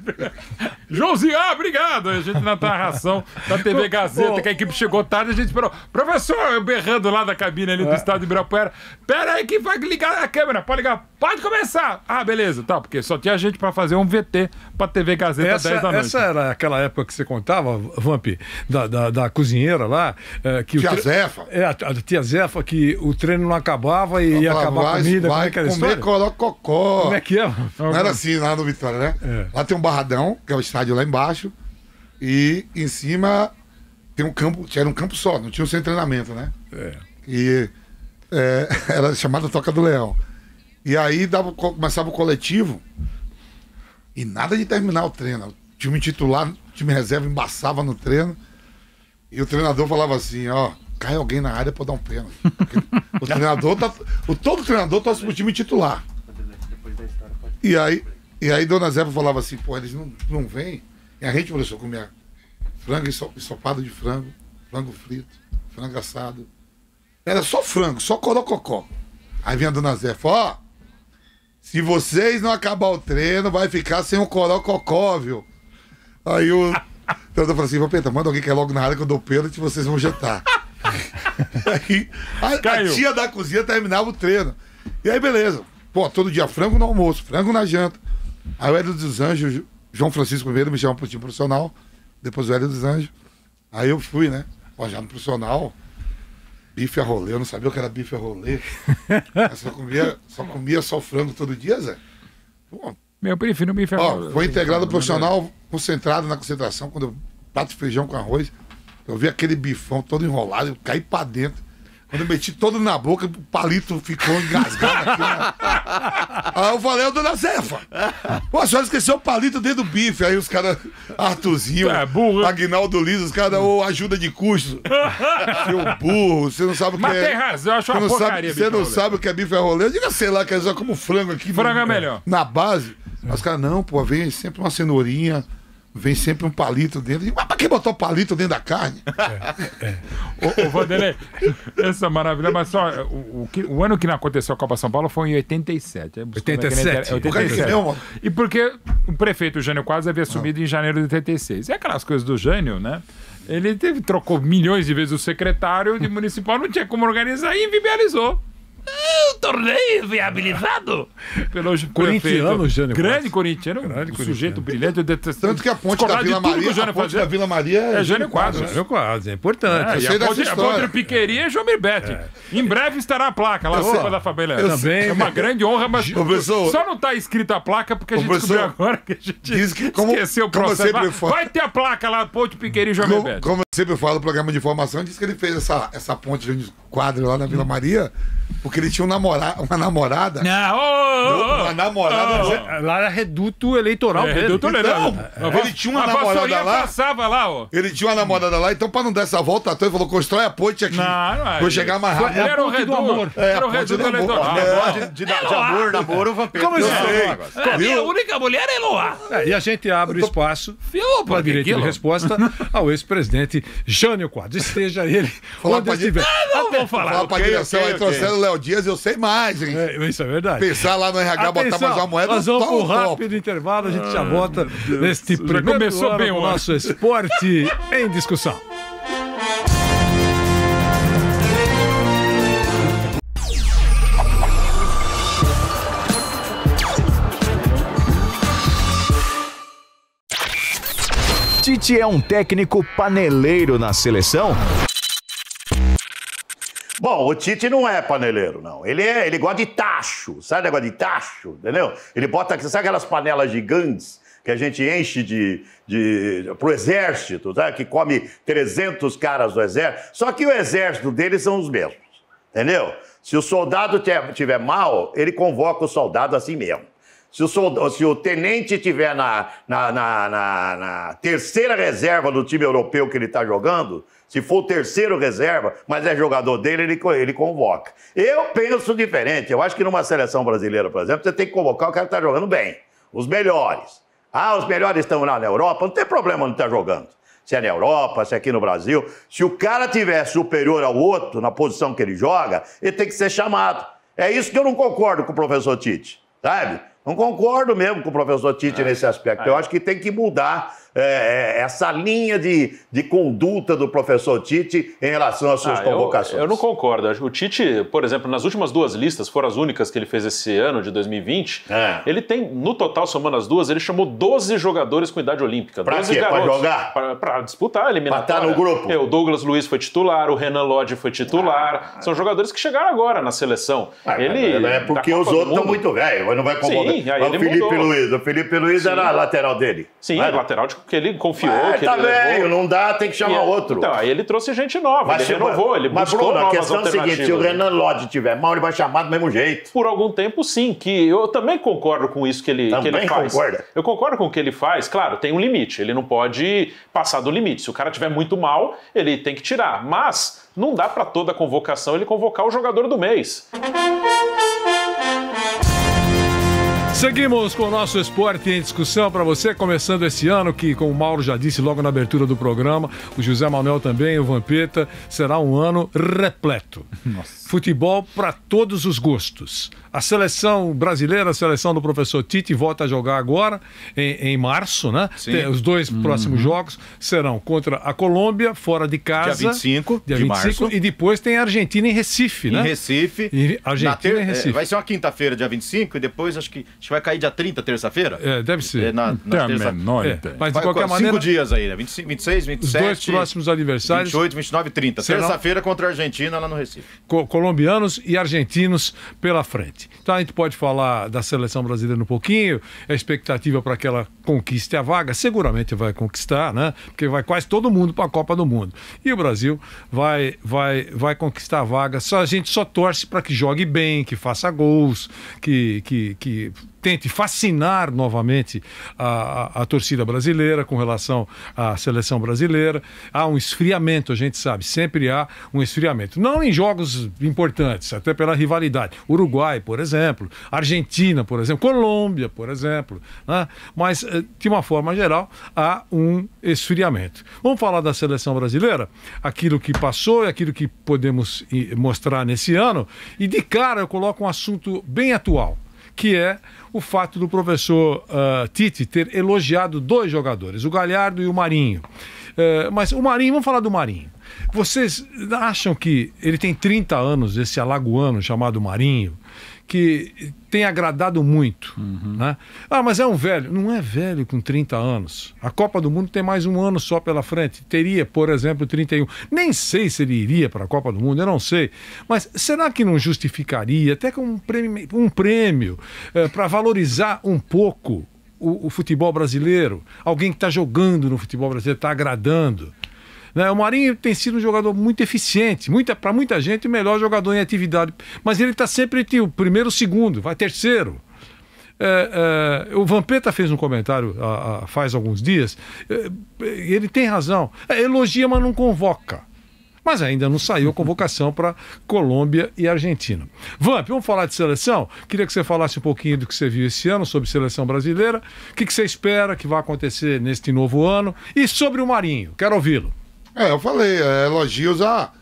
Josiá, obrigado! A gente na narração da TV Gazeta, oh. que a equipe chegou tarde, a gente esperou. Professor, eu berrando lá da cabine ali do é. estado de Ibirapuera. Pera aí que vai ligar a câmera, pode ligar. Pode começar! Ah, beleza, tá, porque só tinha gente para fazer um VT pra TV Gazeta essa, 10 da noite. Essa era aquela época que você contava, Vamp, da, da, da cozinheira lá. É, que tia tre... Zefa. É, a, a tia Zefa, que o treino não acabava e não, ia acabar a comida. Vai, é comer, coloca cocó. Como é que é? Não era assim lá no Vitória, né? É. Lá tem um barradão, que é o estádio lá embaixo, e em cima tem um campo, era um campo só, não tinha o um seu treinamento, né? É. E é, era chamada Toca do Leão. E aí dava, começava o coletivo e nada de terminar o treino. O time titular, o time reserva embaçava no treino. E o treinador falava assim, ó, cai alguém na área pra dar um pênalti. o treinador tá. O, todo treinador torce pro time titular. E aí, e aí Dona Zé falava assim, pô, eles não, não vêm. E a gente começou a comer frango ensopado de frango, frango frito, frango assado. Era só frango, só corococó. Aí vinha a Dona Zépa, ó, se vocês não acabar o treino, vai ficar sem o corococó, viu? Aí o treinador falou assim, Penta, manda alguém que é logo na área que eu dou pênalti e vocês vão jantar. aí a, a tia da cozinha terminava o treino. E aí, beleza. Pô, todo dia frango no almoço, frango na janta. Aí o Hélio dos Anjos, João Francisco primeiro me chamou pro time profissional, depois o Hélio dos Anjos. Aí eu fui, né? Pô, já no profissional, bife a rolê, eu não sabia o que era bife a rolê. só comia, só comia só frango todo dia, Zé. Pô, Meu, eu prefiro bife a rolê. Foi integrado profissional, é. concentrado na concentração, quando eu prato feijão com arroz. Eu vi aquele bifão todo enrolado, eu caí pra dentro. Quando eu meti todo na boca, o palito ficou engasgado aqui, né? Aí eu falei, ô dona Zefa, pô, a senhora esqueceu o palito dentro do bife. Aí os caras, Artuzinho, é, burro. Agnaldo Liso, os caras, ô, ajuda de custo. Seu é burro, você não sabe o que Mas é. Mas tem razão, eu acho você não porcaria, sabe, Você não rolê. sabe o que é bife é rolê? Diga, sei lá, que é só como frango aqui. Frango é no, é melhor. Na base. Mas os caras, não, pô, vem sempre uma cenourinha, vem sempre um palito dentro. mas pra que botar o palito dentro da carne? É, é. ô, Vanderlei, essa maravilha, mas só, o, o, que, o, ano que não aconteceu a Copa São Paulo foi em 87. 87? 87. E porque é, é o prefeito Jânio Quase havia assumido ah. em janeiro de 86. E é aquelas coisas do Jânio, né? Ele teve, trocou milhões de vezes o secretário de municipal, não tinha como organizar e inviabilizou. Eu tornei viabilizado. Pelo corintiano, Jânio. Grande corintiano, grande um corintiano. sujeito brilhante. Tanto que a ponte da Vila Maria, a ponte da Vila Maria é, é Jânio Quadros. É Jânio Quadros, é importante. É, eu a, ponte, a ponte do Piqueria é João Mirbete. É. Em breve estará a placa lá acima da favela. Também. É uma né? grande honra, mas professor, só não está escrita a placa porque a gente descobriu agora que a gente diz que, como, esqueceu o processo. Vai ter a placa lá, ponte Piqueria e João Mirbete. Como eu sempre falo, o programa de informação diz que ele fez essa, essa ponte Jânio Quadros lá na Vila hum. Maria porque ele tinha um namora uma namorada. Não, oh, oh, uma namorada. Oh, lá era reduto eleitoral. É, reduto eleitoral. Então, é, é. ele tinha uma a namorada lá. passava lá, ó. Ele tinha uma namorada lá, então pra não dar essa volta toda, ele falou: constrói a ponte aqui. Não, não é. Vou chegar mais rápido. Era o reduto. Era o reduto eleitoral. De, de, de, amor, namoro, vampiro. Como eu sei. A minha única mulher é Eloá. e a gente abre o espaço para direito de resposta ao ex-presidente Jânio Quadro. Esteja ele. Falar onde estiver. Ah, não, não ah, vou falar. Falar pra direção aí, trouxeram no Léo Dias, eu sei mais, hein? É, isso é verdade. Pensar lá no RH, Atenção, botar mais uma moeda. Nós vamos um rápido intervalo, a gente já volta Deus neste Deus primeiro Começou bem o nosso esporte em discussão. Tite é um técnico paneleiro na seleção? Bom, o Tite não é paneleiro, não. Ele, é, ele gosta de tacho, sabe negócio de tacho, entendeu? Ele bota, sabe aquelas panelas gigantes que a gente enche de, de pro exército, sabe? que come 300 caras do exército. Só que o exército deles são os mesmos, entendeu? Se o soldado tiver mal, ele convoca o soldado assim mesmo. Se o, soldado, se o tenente tiver na, na, na, na terceira reserva do time europeu que ele está jogando, se for o terceiro reserva, mas é jogador dele, ele, ele convoca. Eu penso diferente. Eu acho que numa seleção brasileira, por exemplo, você tem que convocar o cara que está jogando bem, os melhores. Ah, os melhores estão lá na Europa, não tem problema não estar tá jogando. Se é na Europa, se é aqui no Brasil. Se o cara tiver superior ao outro na posição que ele joga, ele tem que ser chamado. É isso que eu não concordo com o professor Tite, sabe? Não concordo mesmo com o professor Tite é. nesse aspecto. É. Eu acho que tem que mudar é, é, essa linha de, de conduta do professor Tite em relação às suas ah, convocações. Eu, eu, não concordo. O Tite, por exemplo, nas últimas duas listas, foram as únicas que ele fez esse ano de 2020, é. ele tem, no total, somando as duas, ele chamou 12 jogadores com idade olímpica. Pra 12 quê? Garotos, pra jogar? Pra, pra disputar a tá eliminatória. Pra estar no grupo. É, o Douglas Luiz foi titular, o Renan Lodge foi titular. Ah. São jogadores que chegaram agora na seleção. Ah, ele, é porque os outros estão muito velhos, não vai convocar. Sim, Sim, aí o ele Felipe mudou. Luiz. O Felipe Luiz Sim. era lateral dele. Sim, era? lateral de que ele confiou. É, que tá ele velho, levou. não dá, tem que chamar e, é, outro. Então, aí ele trouxe gente nova, mas, ele renovou, ele mas, buscou Bruno, a questão é a seguinte, se o né? Renan Lodge tiver mal, ele vai chamar do mesmo jeito. Por algum tempo, sim, que eu também concordo com isso que ele, também que ele faz. concorda? Eu concordo com o que ele faz, claro, tem um limite, ele não pode passar do limite. Se o cara tiver muito mal, ele tem que tirar, mas não dá para toda convocação ele convocar o jogador do mês. Música Seguimos com o nosso esporte em discussão para você, começando esse ano, que, como o Mauro já disse logo na abertura do programa, o José Manuel também, o Vampeta, será um ano repleto. Nossa. Futebol para todos os gostos. A seleção brasileira, a seleção do professor Tite, volta a jogar agora, em, em março, né? Tem, os dois uhum. próximos jogos serão contra a Colômbia, fora de casa. Dia 25, dia de março. E depois tem a Argentina em Recife, né? Em Recife. E Argentina ter... em Recife. É, vai ser uma quinta-feira, dia 25, e depois acho que vai cair dia 30, terça-feira? É, deve ser. É, na, na terça... menor é. Mas de qualquer maneira. Cinco dias aí, né? 26, 27. Os dois próximos aniversários. 28, 29 e 30. Será... Terça-feira contra a Argentina lá no Recife. Co colombianos e argentinos pela frente. Então a gente pode falar da seleção brasileira um pouquinho, a expectativa para que ela conquiste a vaga. Seguramente vai conquistar, né? Porque vai quase todo mundo para a Copa do Mundo. E o Brasil vai, vai, vai conquistar a vaga. Só, a gente só torce para que jogue bem, que faça gols, que, que, que tente fascinar novamente a, a, a torcida brasileira com relação à seleção brasileira. Há um esfriamento, a gente sabe, sempre há um esfriamento. Não em jogos importantes, até pela rivalidade. Uruguai, por exemplo, Argentina, por exemplo, Colômbia, por exemplo. Né? Mas, eh, de uma forma geral, há um esfriamento. Vamos falar da seleção brasileira? Aquilo que passou e aquilo que podemos eh, mostrar nesse ano. E de cara eu coloco um assunto bem atual que é o fato do professor uh, Tite ter elogiado dois jogadores, o Galhardo e o Marinho. Uh, mas o Marinho, vamos falar do Marinho. Vocês acham que ele tem 30 anos, esse alagoano chamado Marinho? que tem agradado muito. Uhum. Né? Ah, mas é um velho. Não é velho com 30 anos. A Copa do Mundo tem mais um ano só pela frente. Teria, por exemplo, 31. Nem sei se ele iria para a Copa do Mundo, eu não sei. Mas será que não justificaria até com um prêmio, um prêmio é, eh, para valorizar um pouco o, o, futebol brasileiro, alguém que está jogando no futebol brasileiro, está agradando. Né? O Marinho tem sido um jogador muito eficiente, muita, para muita gente, o melhor jogador em atividade. Mas ele está sempre entre o primeiro o segundo, vai terceiro. É, é, o Vampeta fez um comentário a, a, faz alguns dias, é, é ele tem razão. É, elogia, mas não convoca. Mas ainda não saiu a convocação para Colômbia e Argentina. Vamp, vamos falar de seleção? Queria que você falasse um pouquinho do que você viu esse ano sobre seleção brasileira, o que, que você espera que vai acontecer neste novo ano e sobre o Marinho. Quero ouvi-lo. É, eu falei, é, elogios a.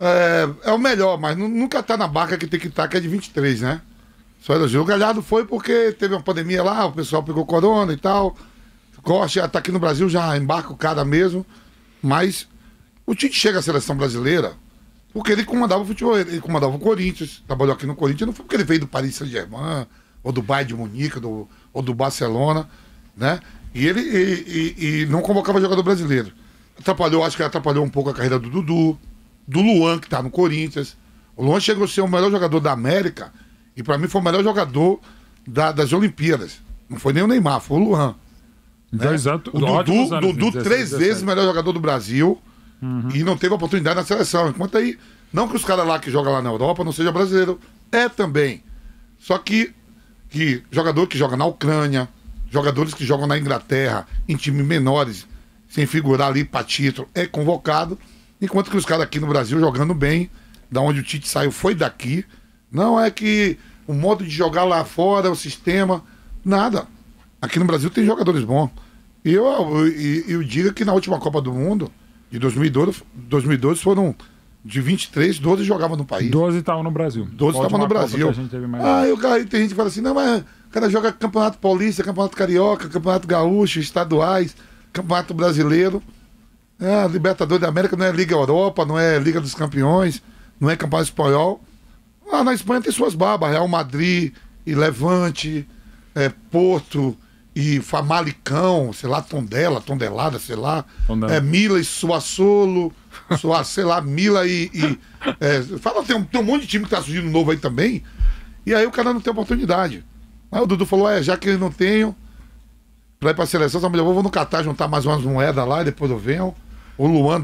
É, é o melhor, mas nunca tá na barca que tem que estar, tá, que é de 23, né? Só elogio. O Galhardo foi porque teve uma pandemia lá, o pessoal pegou corona e tal. já tá aqui no Brasil, já embarca o cara mesmo. Mas o Tite chega à seleção brasileira porque ele comandava o futebol, ele comandava o Corinthians, trabalhou aqui no Corinthians, não foi porque ele veio do Paris Saint-Germain, ou do Bayern de Munique, do, ou do Barcelona, né? E ele e, e, e não convocava jogador brasileiro. Atrapalhou, acho que atrapalhou um pouco a carreira do Dudu, do Luan, que tá no Corinthians. O Luan chegou a ser o melhor jogador da América e para mim foi o melhor jogador da, das Olimpíadas. Não foi nem o Neymar, foi o Luan. Então, né? Exato. o Dudu, anos, Dudu três 17. vezes melhor jogador do Brasil uhum. e não teve oportunidade na seleção. Enquanto aí, não que os caras lá que jogam lá na Europa não seja brasileiro, é também. Só que, que jogador que joga na Ucrânia, jogadores que jogam na Inglaterra, em times menores, sem figurar ali para título, é convocado. Enquanto que os caras aqui no Brasil jogando bem, da onde o Tite saiu foi daqui. Não é que o modo de jogar lá fora, o sistema, nada. Aqui no Brasil tem jogadores bons. E eu, eu, eu digo que na última Copa do Mundo, de 2012, 2012 foram de 23, 12 jogavam no país. 12 estavam no Brasil. 12 estavam no Brasil. Ah, eu, cara, tem gente que fala assim, não, mas o cara joga Campeonato Paulista, Campeonato Carioca, Campeonato Gaúcho, estaduais. Campeonato Brasileiro. É, Libertadores da América não é Liga Europa, não é Liga dos Campeões, não é Campeonato Espanhol. Lá na Espanha tem suas babas, Real Madrid e Levante, é, Porto e Famalicão, sei lá, Tondela, Tondelada, sei lá. É, Mila e Suassolo, Suá, sei lá, Mila e. e é, fala, tem um, tem um monte de time que tá surgindo novo aí também. E aí o cara não tem oportunidade. Aí o Dudu falou: é, já que eles não tenho, para ir para a seleção, só melhor, eu vou no Catar juntar mais umas moedas lá e depois eu venho. O Luan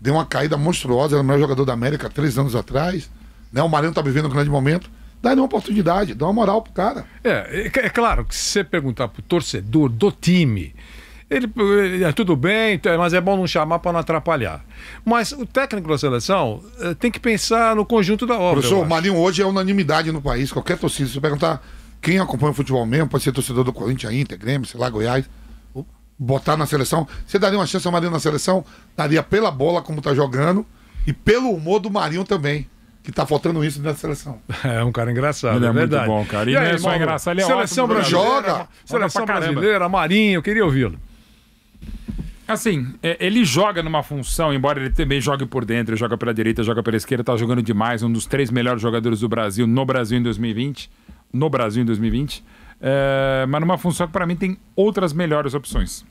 deu uma caída monstruosa, era o melhor jogador da América três anos atrás. Né? O Marinho tá vivendo um grande momento. Dá uma oportunidade, dá uma moral pro cara. É, é, é, claro que se você perguntar pro torcedor do time, ele, ele, é tudo bem, é, mas é bom não chamar para não atrapalhar. Mas o técnico da seleção eh, tem que pensar no conjunto da obra. Professor, o Marinho hoje é unanimidade no país. Qualquer torcida, se você perguntar quem acompanha o futebol mesmo, pode ser torcedor do Corinthians, Inter, Grêmio, sei lá, Goiás, botar na seleção. Você daria uma chance ao Marinho na seleção? Daria pela bola como tá jogando e pelo humor do Marinho também. Que tá faltando isso na seleção. É um cara engraçado, ele é, é verdade. muito bom, cara. E, e aí, é só engraçado, ele é Seleção brasileira, joga. Seleção brasileira, Marinho, eu queria ouvi-lo. Assim, é, ele joga numa função, embora ele também jogue por dentro, joga pela direita, joga pela esquerda, tá jogando demais, um dos três melhores jogadores do Brasil no Brasil em 2020 no Brasil em 2020, é, eh, mas numa função que para mim tem outras melhores opções.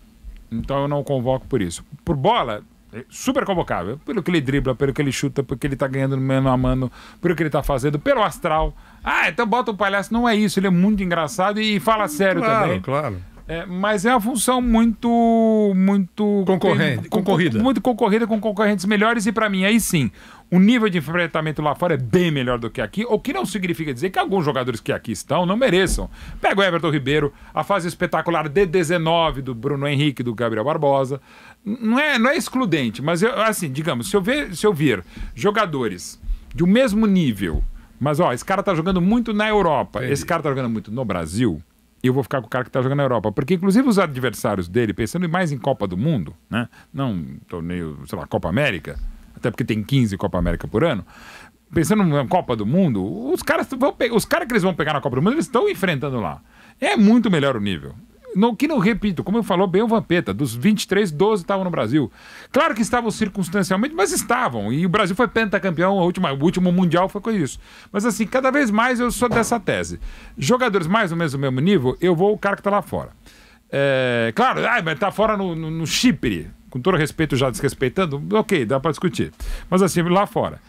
Então eu não convoco por isso. Por bola, é super convocável. Pelo que ele dribla, pelo que ele chuta, pelo que ele tá ganhando mano a mano, pelo que ele tá fazendo, pelo astral. Ah, então bota o palhaço. Não é isso, ele é muito engraçado e fala hum, sério claro, também. Claro, claro. É, mas é uma função muito. muito Concorrente, concorrida. Muito concorrida com concorrentes melhores e para mim, aí sim o nível de enfrentamento lá fora é bem melhor do que aqui, o que não significa dizer que alguns jogadores que aqui estão não mereçam. Pega o Everton Ribeiro, a fase espetacular de 19 do Bruno Henrique, do Gabriel Barbosa. Não é, não é excludente, mas eu, assim, digamos, se eu, ver, se eu vir jogadores de um mesmo nível, mas ó, esse cara tá jogando muito na Europa, Entendi. esse cara tá jogando muito no Brasil, eu vou ficar com o cara que tá jogando na Europa. Porque, inclusive, os adversários dele, pensando mais em Copa do Mundo, né? Não torneio, sei lá, Copa América, até porque tem 15 Copa América por ano, pensando na Copa do Mundo, os caras vão os caras que eles vão pegar na Copa do Mundo, eles estão enfrentando lá. É muito melhor o nível. No, que não repito, como eu falou bem o Vampeta, dos 23, 12 estavam no Brasil. Claro que estavam circunstancialmente, mas estavam. E o Brasil foi pentacampeão, a última, o último Mundial foi com isso. Mas assim, cada vez mais eu sou dessa tese. Jogadores mais ou menos do mesmo nível, eu vou o cara que está lá fora. É, claro, ah, mas tá fora no, no, no Chipre com todo respeito já desrespeitando, ok, dá para discutir. Mas assim, lá fora.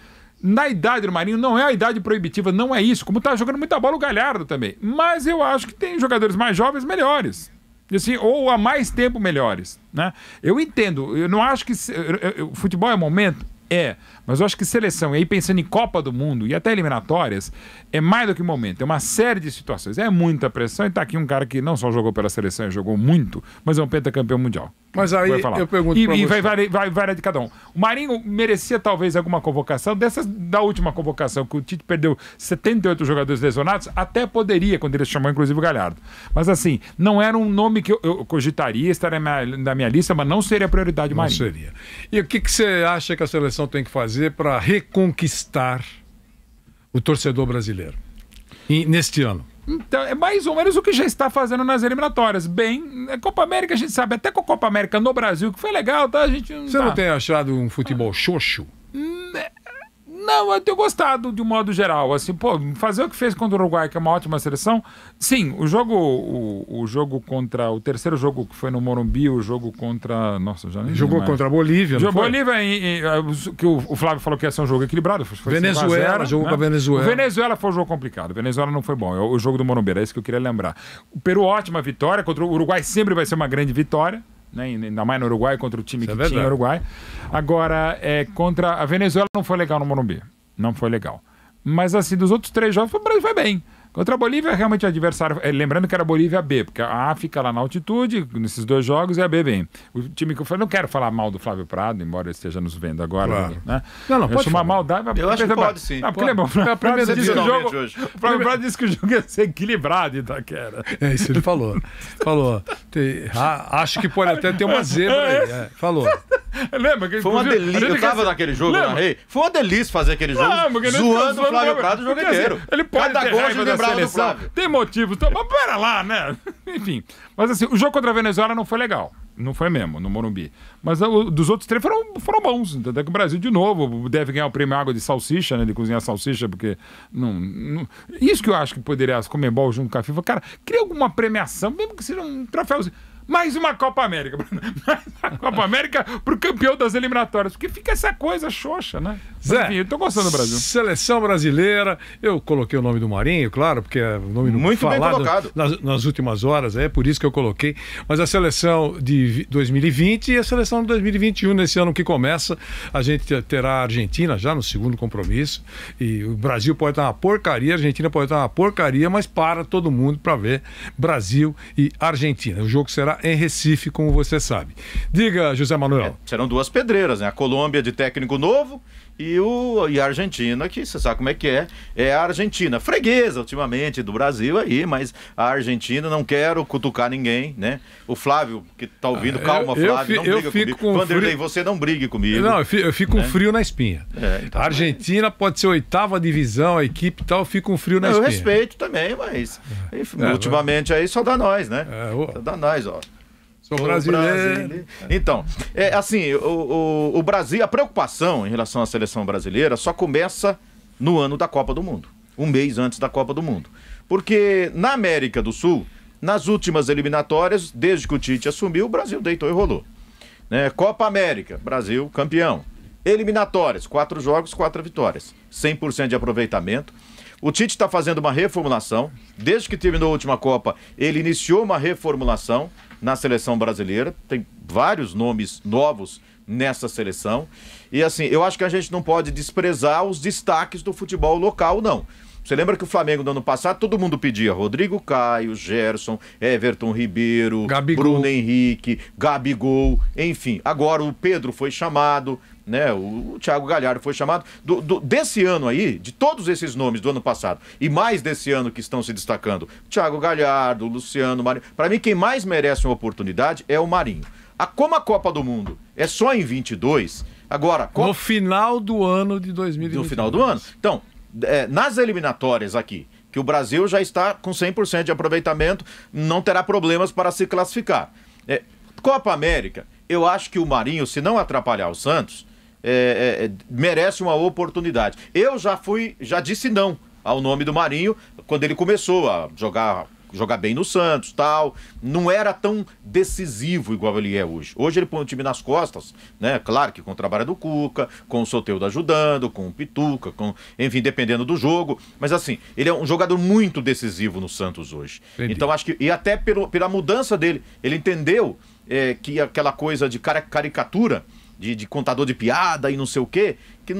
Na idade do Marinho, não é a idade proibitiva, não é isso. Como tá jogando muita bola o Galhardo também. Mas eu acho que tem jogadores mais jovens melhores. Assim, ou há mais tempo melhores. Né? Eu entendo, eu não acho que. Se, eu, eu, futebol é momento? É. Mas eu acho que seleção, e aí pensando em Copa do Mundo e até eliminatórias, é mais do que momento, é uma série de situações. É muita pressão e tá aqui um cara que não só jogou pela seleção, jogou muito, mas é um pentacampeão mundial. Mas aí eu pergunto e, pra e vai, vai, vai, vai de cada um. O Marinho merecia talvez alguma convocação dessas da última convocação que o Tite perdeu 78 jogadores lesionados, até poderia quando ele chamou inclusive o Galhardo. Mas assim, não era um nome que eu, eu cogitaria, estaria na minha, na minha lista, mas não seria a prioridade do Marinho. Não seria. E o que, que você acha que a seleção tem que fazer? fazer para reconquistar o torcedor brasileiro e, neste ano? Então, é mais ou menos o que já está fazendo nas eliminatórias. Bem, a é Copa América a gente sabe, até com a Copa América no Brasil, que foi legal, tá? A gente não Você tá. não tem achado um futebol xoxo? Hum, é não, eu tenho gostado de um modo geral. Assim, pô, fazer o que fez contra o Uruguai, que é uma ótima seleção. Sim, o jogo, o, o jogo contra. O terceiro jogo que foi no Morumbi, o jogo contra. Nossa, já nem Jogou contra a Bolívia, Jogou foi? Bolívia, em, em, eh, que o, o, Flávio falou que ia ser um jogo equilibrado. Foi Venezuela, 0, jogou né? com a Venezuela. O Venezuela foi um jogo complicado. Venezuela não foi bom. É o, o jogo do Morumbi, era isso que eu queria lembrar. O Peru, ótima vitória. Contra o Uruguai sempre vai ser uma grande vitória né? ainda mais no Uruguai, contra o time Isso é que é tinha no Uruguai. Agora, é, contra a Venezuela não foi legal no Morumbi, não foi legal. Mas assim, dos outros três jogos, o Brasil foi bem. Contra a Bolívia, realmente o adversário. É, lembrando que era Bolívia B, porque a A fica lá na altitude, nesses dois jogos, e a B bem O time que eu falei, não quero falar mal do Flávio Prado, embora ele esteja nos vendo agora. Claro. Né? Não, não, eu pode. Uma maldade, eu acho que é pode sim. Não, porque lembra, é o Flávio Prado disse que o jogo. O Flávio Prado disse que o jogo ia ser equilibrado, Itaquera. É isso, ele falou. falou. Tem, a, acho que pode até ter uma zebra aí. É, falou. Lembra que Foi uma delícia. Eu tava naquele jogo, narrei. Né, Foi uma delícia fazer aquele jogo. Não, zoando o Flávio Prado o jogo assim, inteiro. Ele pode Cada gol seleção. Tem motivos. Então, mas pera lá, né? Enfim. Mas assim, o jogo contra a Venezuela não foi legal. Não foi mesmo, no Morumbi. Mas ah, o, dos outros três foram, foram bons. Até que o Brasil, de novo, deve ganhar o prêmio Água de Salsicha, né? De cozinhar salsicha, porque. Não, não... Isso que eu acho que poderia comer Comembol junto com a FIFA. Cara, cria alguma premiação, mesmo que seja um troféuzinho mais uma Copa América. mais uma Copa América pro campeão das eliminatórias. Porque fica essa coisa xoxa, né? Zé, enfim, eu tô gostando do Brasil. Seleção brasileira, eu coloquei o nome do Marinho, claro, porque é o nome Muito falado nas, nas, últimas horas, é por isso que eu coloquei. Mas a seleção de 2020 e a seleção de 2021, nesse ano que começa, a gente terá a Argentina já no segundo compromisso. E o Brasil pode estar uma porcaria, a Argentina pode estar uma porcaria, mas para todo mundo para ver Brasil e Argentina. O jogo será em Recife, como você sabe. Diga, José Manuel. É, serão duas pedreiras, né? A Colômbia de técnico novo e, o, e a Argentina, que você sabe como é que é, é a Argentina. Freguesa, ultimamente, do Brasil aí, mas a Argentina, não quero cutucar ninguém, né? O Flávio, que tá ouvindo, ah, calma, eu, Flávio, eu, não briga eu fico comigo. Com Vanderlei, frio... você não brigue comigo. Não, eu fico com né? um frio na espinha. É, então, tá a Argentina mas... pode ser oitava divisão, a equipe e tal, eu fico com um frio na espinha. Eu respeito também, mas é, é ultimamente é, aí só dá nós, né? É, Só dá nós, ó. Sou brasileiro. Né? Né? Então, é, assim, o, o, o Brasil, a preocupação em relação à seleção brasileira só começa no ano da Copa do Mundo. Um mês antes da Copa do Mundo. Porque na América do Sul, nas últimas eliminatórias, desde que o Tite assumiu, o Brasil deitou e rolou. Né? Copa América, Brasil campeão. Eliminatórias, quatro jogos, quatro vitórias. 100% de aproveitamento. O Tite está fazendo uma reformulação. Desde que terminou a última Copa, ele iniciou uma reformulação na seleção brasileira. Tem vários nomes novos nessa seleção. E assim, eu acho que a gente não pode desprezar os destaques do futebol local, não. Você lembra que o Flamengo no ano passado todo mundo pedia Rodrigo Caio, Gerson, Everton Ribeiro, Gabigol. Bruno Henrique, Gabigol, enfim. Agora o Pedro foi chamado, né? O, o Thiago Galhardo foi chamado do, do, desse ano aí, de todos esses nomes do ano passado e mais desse ano que estão se destacando. Thiago Galhardo, Luciano Marinho. Para mim quem mais merece uma oportunidade é o Marinho. A como a Copa do Mundo é só em 22, agora no final do ano de 2022. No final do ano. Então, é, nas eliminatórias aqui, que o Brasil já está com 100% de aproveitamento, não terá problemas para se classificar. É, Copa América, eu acho que o Marinho, se não atrapalhar o Santos, é, é, é, merece uma oportunidade. Eu já fui, já disse não ao nome do Marinho quando ele começou a jogar jogar bem no Santos, tal, não era tão decisivo igual ele é hoje. Hoje ele põe o time nas costas, né? Claro que com o trabalho do Cuca, com o Soteudo ajudando, com o Pituca, com, enfim, dependendo do jogo, mas assim, ele é um jogador muito decisivo no Santos hoje. Entendi. Então acho que e até pelo, pela mudança dele, ele entendeu é, que aquela coisa de caricatura de, de contador de piada e não sei o quê, que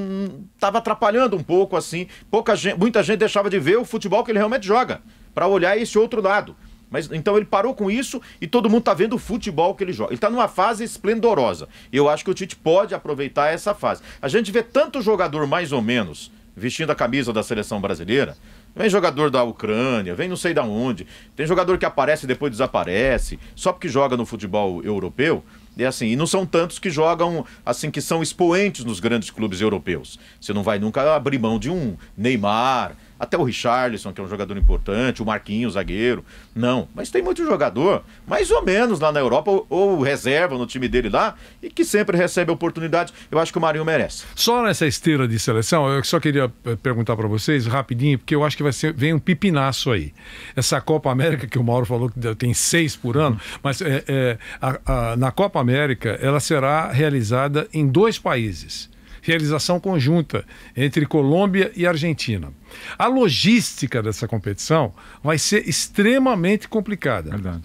estava atrapalhando um pouco, assim. Pouca gente, muita gente deixava de ver o futebol que ele realmente joga, para olhar esse outro lado. Mas então ele parou com isso e todo mundo tá vendo o futebol que ele joga. Ele tá numa fase esplendorosa. Eu acho que o Tite pode aproveitar essa fase. A gente vê tanto jogador mais ou menos vestindo a camisa da seleção brasileira. Vem jogador da Ucrânia, vem não sei da onde. Tem jogador que aparece e depois desaparece, só porque joga no futebol europeu. E é assim, e não são tantos que jogam, assim, que são expoentes nos grandes clubes europeus. Você não vai nunca abrir mão de um Neymar, até o Richarlison, que é um jogador importante, o Marquinhos, zagueiro. Não, mas tem muito jogador, mais ou menos lá na Europa, ou, ou reserva no time dele lá, e que sempre recebe oportunidade. Eu acho que o Marinho merece. Só nessa esteira de seleção, eu só queria eh, perguntar para vocês rapidinho, porque eu acho que vai ser, vem um pipinaço aí. Essa Copa América que o Mauro falou que tem seis por ano, mas é, é, a, a, na Copa América ela será realizada em dois países realização conjunta entre Colômbia e Argentina. A logística dessa competição vai ser extremamente complicada. Verdade.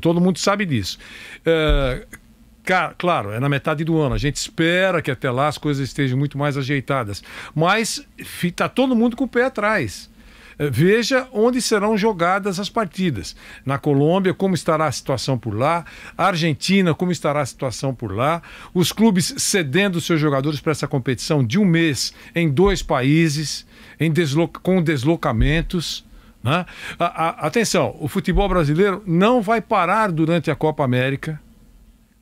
Todo mundo sabe disso. É, claro, é na metade do ano. A gente espera que até lá as coisas estejam muito mais ajeitadas. Mas está todo mundo com o pé atrás. Eh, veja onde serão jogadas as partidas. Na Colômbia, como estará a situação por lá? A Argentina, como estará a situação por lá? Os clubes cedendo seus jogadores para essa competição de um mês em dois países, em desloca com deslocamentos. Né? A, a, atenção, o futebol brasileiro não vai parar durante a Copa América.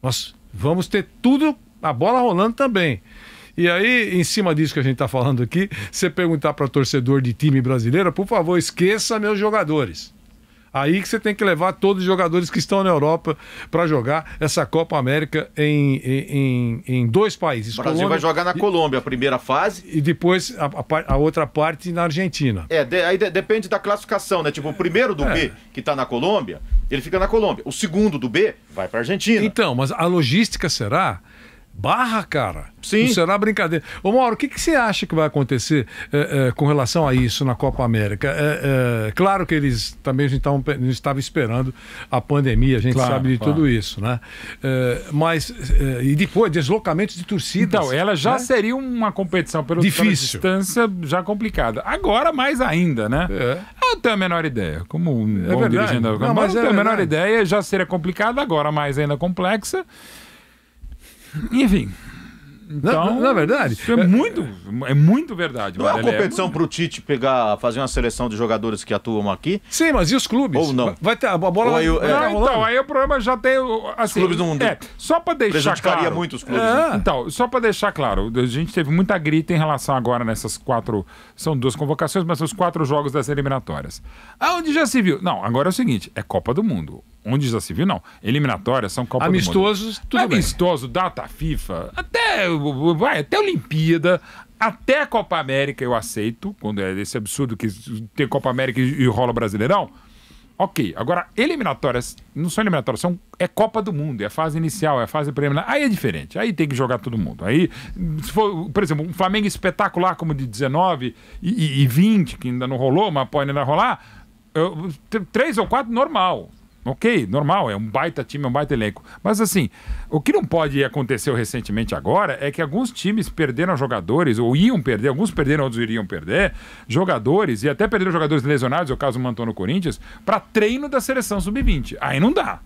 Nós vamos ter tudo, a bola rolando também. E aí, em cima disso que a gente está falando aqui, você perguntar para torcedor de time brasileiro, por favor, esqueça meus jogadores. Aí que você tem que levar todos os jogadores que estão na Europa para jogar essa Copa América em, em, em dois países. O Brasil Colômbia, vai jogar na Colômbia a primeira fase. E depois a, a, a outra parte na Argentina. É, de, aí de, depende da classificação, né? Tipo, o primeiro do é. B, que está na Colômbia, ele fica na Colômbia. O segundo do B vai para Argentina. Então, mas a logística será barra, cara. Sim. Não será brincadeira. Ô Mauro, o que, que você acha que vai acontecer é, é, com relação a isso na Copa América? É, claro que eles também gente estavam esperando a pandemia, a gente claro, sabe de claro. tudo isso, né? mas, e depois, deslocamentos de torcidas. Então, ela já né? seria uma competição pelo Difícil. pela distância já complicada. Agora mais ainda, né? É. Eu não tenho a menor ideia. Como um é bom verdade. dirigente da não, mas não é tenho a menor ideia, já seria complicada, agora mais ainda complexa. Enfim. Então, não, é verdade? Isso é, é muito, é muito verdade. Não é uma competição para o Tite pegar, fazer uma seleção de jogadores que atuam aqui? Sim, mas e os clubes? Ou não? Vai ter a bola. aí, é, então, aí o problema já tem. Assim, os clubes mundo É, só para deixar prejudicaria claro. muito os clubes. É. Né? Então, só para deixar claro, a gente teve muita grita em relação agora nessas quatro. São duas convocações, mas são os quatro jogos das eliminatórias. Aonde ah, já se viu? Não, agora é o seguinte: é Copa do Mundo onde já se viu, não. Eliminatórias são Copa Amistosos, do Mundo. Tudo Amistoso, data FIFA, até, vai, até Olimpíada, até Copa América eu aceito, quando é esse absurdo que tem Copa América e rola Brasileirão. Ok, agora eliminatórias, não são eliminatórias, são, é Copa do Mundo, é a fase inicial, é a fase preliminar. Aí é diferente, aí tem que jogar todo mundo. Aí, se for, por exemplo, um Flamengo espetacular como de 19 e, e, e 20, que ainda não rolou, mas pode ainda rolar, eu, três ou quatro normal. Ok, normal, é um baita time, é um baita elenco. Mas assim, o que não pode acontecer recentemente agora é que alguns times perderam jogadores, ou iam perder, alguns perderam, outros iriam perder, jogadores, e até perderam jogadores lesionados, é o caso do Manton no Corinthians, para treino da seleção sub-20. Aí não dá.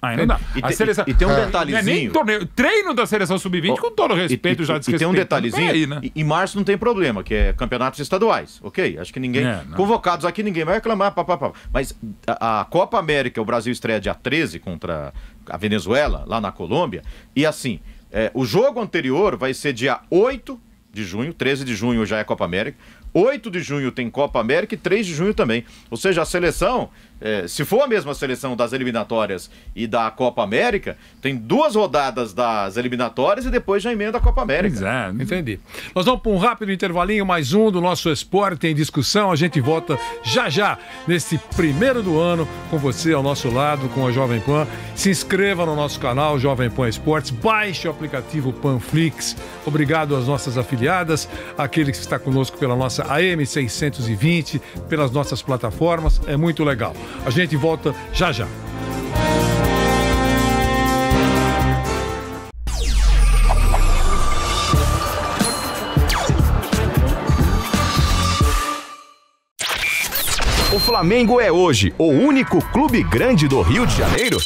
Ainda dá. E, a seleção... e, e tem um é. detalhezinho. É nem torneio, treino da seleção sub-20, oh, com todo respeito, e, já desrespeito. E tem um detalhezinho. Aí, né? Em março não tem problema, que é campeonatos estaduais, ok? Acho que ninguém. É, convocados aqui, ninguém vai reclamar, papapá. Mas a, a, Copa América, o Brasil estreia dia 13 contra a Venezuela, lá na Colômbia. E assim, é, o jogo anterior vai ser dia 8 de junho, 13 de junho já é Copa América. 8 de junho tem Copa América e 3 de junho também. Ou seja, a seleção, é, se for a mesma seleção das eliminatórias e da Copa América, tem duas rodadas das eliminatórias e depois já emenda a Copa América. Exato. É, entendi. Nós vamos para um rápido intervalinho, mais um do nosso esporte em discussão. A gente volta já já, nesse primeiro do ano, com você ao nosso lado, com a Jovem Pan. Se inscreva no nosso canal Jovem Pan Esportes, baixe o aplicativo Panflix. Obrigado às nossas afiliadas, aquele que está conosco pela nossa AM620, pelas nossas plataformas. É muito legal. A gente volta já já. O Flamengo é hoje o único clube grande do Rio de Janeiro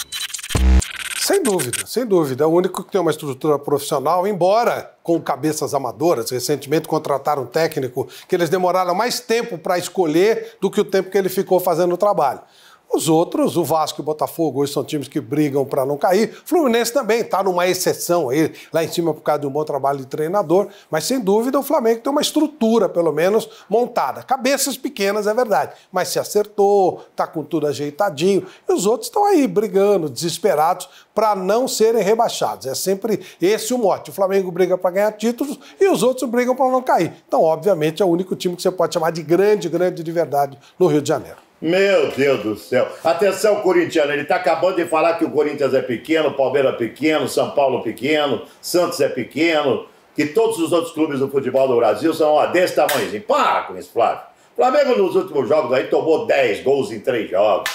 sem dúvida, sem dúvida. É o único que tem uma estrutura profissional, embora com cabeças amadoras. Recentemente contrataram um técnico que eles demoraram mais tempo para escolher do que o tempo que ele ficou fazendo o trabalho. Os outros, o Vasco e o Botafogo, hoje são times que brigam para não cair. Fluminense também está numa exceção aí, lá em cima por causa de um bom trabalho de treinador, mas sem dúvida o Flamengo tem uma estrutura, pelo menos, montada. Cabeças pequenas, é verdade, mas se acertou, está com tudo ajeitadinho. E os outros estão aí brigando, desesperados, para não serem rebaixados. É sempre esse o mote. O Flamengo briga para ganhar títulos e os outros brigam para não cair. Então, obviamente, é o único time que você pode chamar de grande, grande de verdade no Rio de Janeiro. Meu Deus do céu. Atenção, corintiano. Ele está acabando de falar que o Corinthians é pequeno, Palmeiras é pequeno, São Paulo é pequeno, Santos é pequeno, que todos os outros clubes do futebol do Brasil são ó, desse tamanhozinho. Para com isso, Flávio. Flamengo nos últimos jogos aí tomou 10 gols em 3 jogos.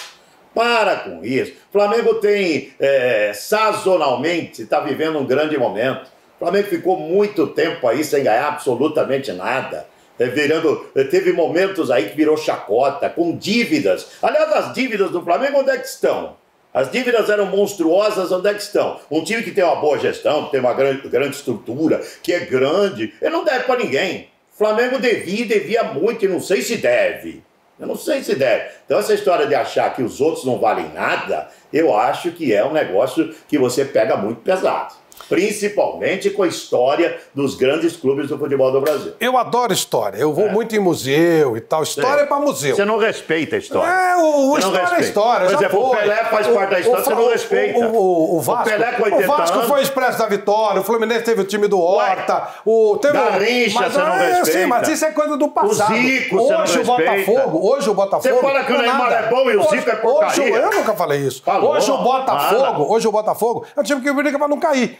Para com isso. Flamengo tem, é, sazonalmente, está vivendo um grande momento. Flamengo ficou muito tempo aí sem ganhar absolutamente nada. É, virando, é, teve momentos aí que virou chacota, com dívidas. Aliás, as dívidas do Flamengo onde é que estão? As dívidas eram monstruosas, onde é que estão? Um time que tem uma boa gestão, que tem uma grande, grande estrutura, que é grande, ele não deve para ninguém. Flamengo devia e devia muito, e não sei se deve. Eu não sei se deve. Então, essa história de achar que os outros não valem nada, eu acho que é um negócio que você pega muito pesado principalmente com a história dos grandes clubes do futebol do Brasil. Eu adoro história, eu vou é. muito em museu e tal. História é, é para museu. Você não respeita a história. É, o, o história é respeita. é história. Por é, foi. o Pelé faz parte da história, o, você não respeita. O, Vasco, Pelé com 80 o Vasco foi expresso da vitória, o Fluminense teve o time do Horta, o teve Garrincha, mas, você não é, respeita. Sim, mas isso é coisa do passado. O Zico, hoje o Botafogo, hoje o Botafogo. Você fala que o Neymar é bom e o Zico é porcaria. Hoje, eu nunca falei isso. Falou, hoje o Botafogo, para. hoje o Botafogo é um time que briga para não cair.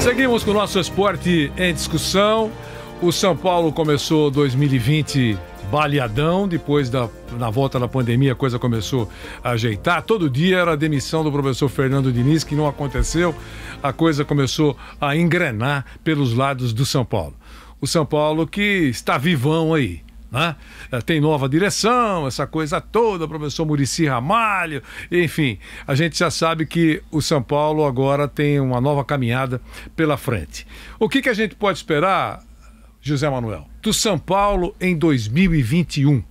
Seguimos com o nosso esporte em discussão. O São Paulo começou 2020 baleadão, depois da na volta da pandemia a coisa começou a ajeitar. Todo dia era a demissão do professor Fernando Diniz, que não aconteceu. A coisa começou a engrenar pelos lados do São Paulo. O São Paulo que está vivão aí. Né? É, tem nova direção, essa coisa toda, o professor Murici Ramalho, enfim, a gente já sabe que o São Paulo agora tem uma nova caminhada pela frente. O que, que a gente pode esperar, José Manuel, do São Paulo em 2021? O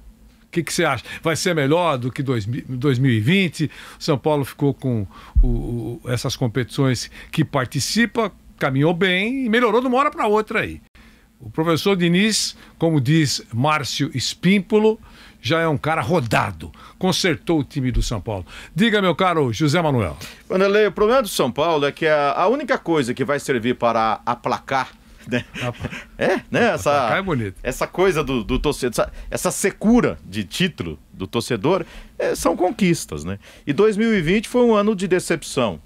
que, que, você acha? Vai ser melhor do que dois, 2020? São Paulo ficou com o, o, essas competições que participa, caminhou bem e melhorou de uma hora para outra aí. O professor Diniz, como diz Márcio Espímpolo, já é um cara rodado. Consertou o time do São Paulo. Diga, meu caro José Manuel. Vanderlei, o problema do São Paulo é que a, única coisa que vai servir para aplacar. Né? É, né? Essa, é bonito. essa coisa do, do torcedor, essa, essa, secura de título do torcedor é, são conquistas, né? E 2020 foi um ano de decepção.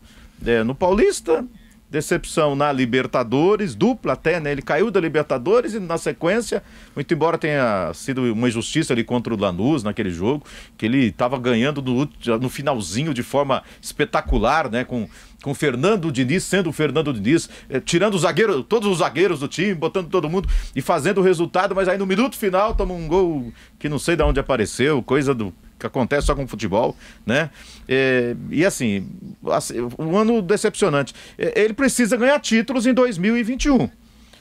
É, no Paulista, decepção na Libertadores, dupla até, né? Ele caiu da Libertadores e na sequência, muito embora tenha sido uma injustiça ali contra o Lanús naquele jogo, que ele estava ganhando no, no finalzinho de forma espetacular, né? Com com Fernando Diniz, sendo o Fernando Diniz, eh, tirando o zagueiro, todos os zagueiros do time, botando todo mundo e fazendo o resultado, mas aí no minuto final toma um gol que não sei de onde apareceu, coisa do que acontece só com futebol, né? É, e assim, um ano decepcionante. É, ele precisa ganhar títulos em 2021.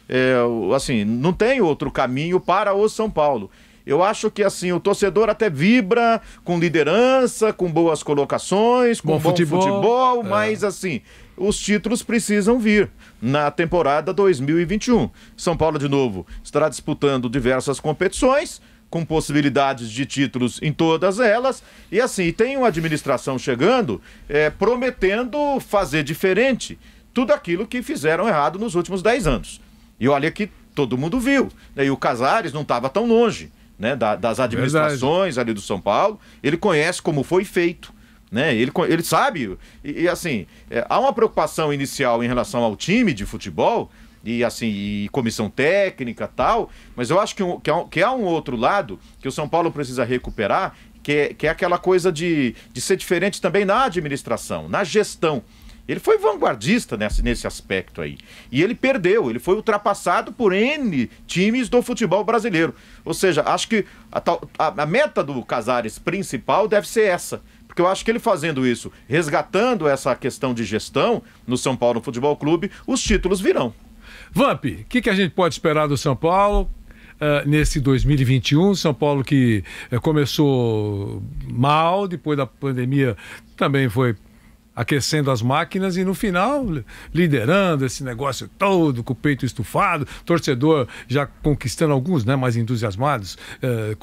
É, assim, não tem outro caminho para o São Paulo. Eu acho que assim, o torcedor até vibra com liderança, com boas colocações, com bom, bom futebol, futebol, é. mas assim, os títulos precisam vir na temporada 2021. São Paulo de novo estará disputando diversas competições com possibilidades de títulos em todas elas. E assim, tem uma administração chegando é, prometendo fazer diferente tudo aquilo que fizeram errado nos últimos 10 anos. E olha que todo mundo viu. Né? E o Casares não estava tão longe né? Da, das administrações Verdade. ali do São Paulo. Ele conhece como foi feito. Né? Ele, ele sabe, e, e assim, é, há uma preocupação inicial em relação ao time de futebol, e assim, e comissão técnica tal, mas eu acho que, um, que, há um, que há um outro lado que o São Paulo precisa recuperar, que é, que é aquela coisa de, de ser diferente também na administração, na gestão. Ele foi vanguardista nesse, nesse aspecto aí. E ele perdeu, ele foi ultrapassado por N times do futebol brasileiro. Ou seja, acho que a, a, a meta do Casares principal deve ser essa. Porque eu acho que ele fazendo isso, resgatando essa questão de gestão no São Paulo Futebol Clube, os títulos virão. Vamp, o que, que a gente pode esperar do São Paulo? Uh, nesse 2021. São Paulo que uh, começou mal, depois da pandemia também foi aquecendo as máquinas e no final liderando esse negócio todo com o peito estufado, torcedor já conquistando alguns, né, mais entusiasmados, eh,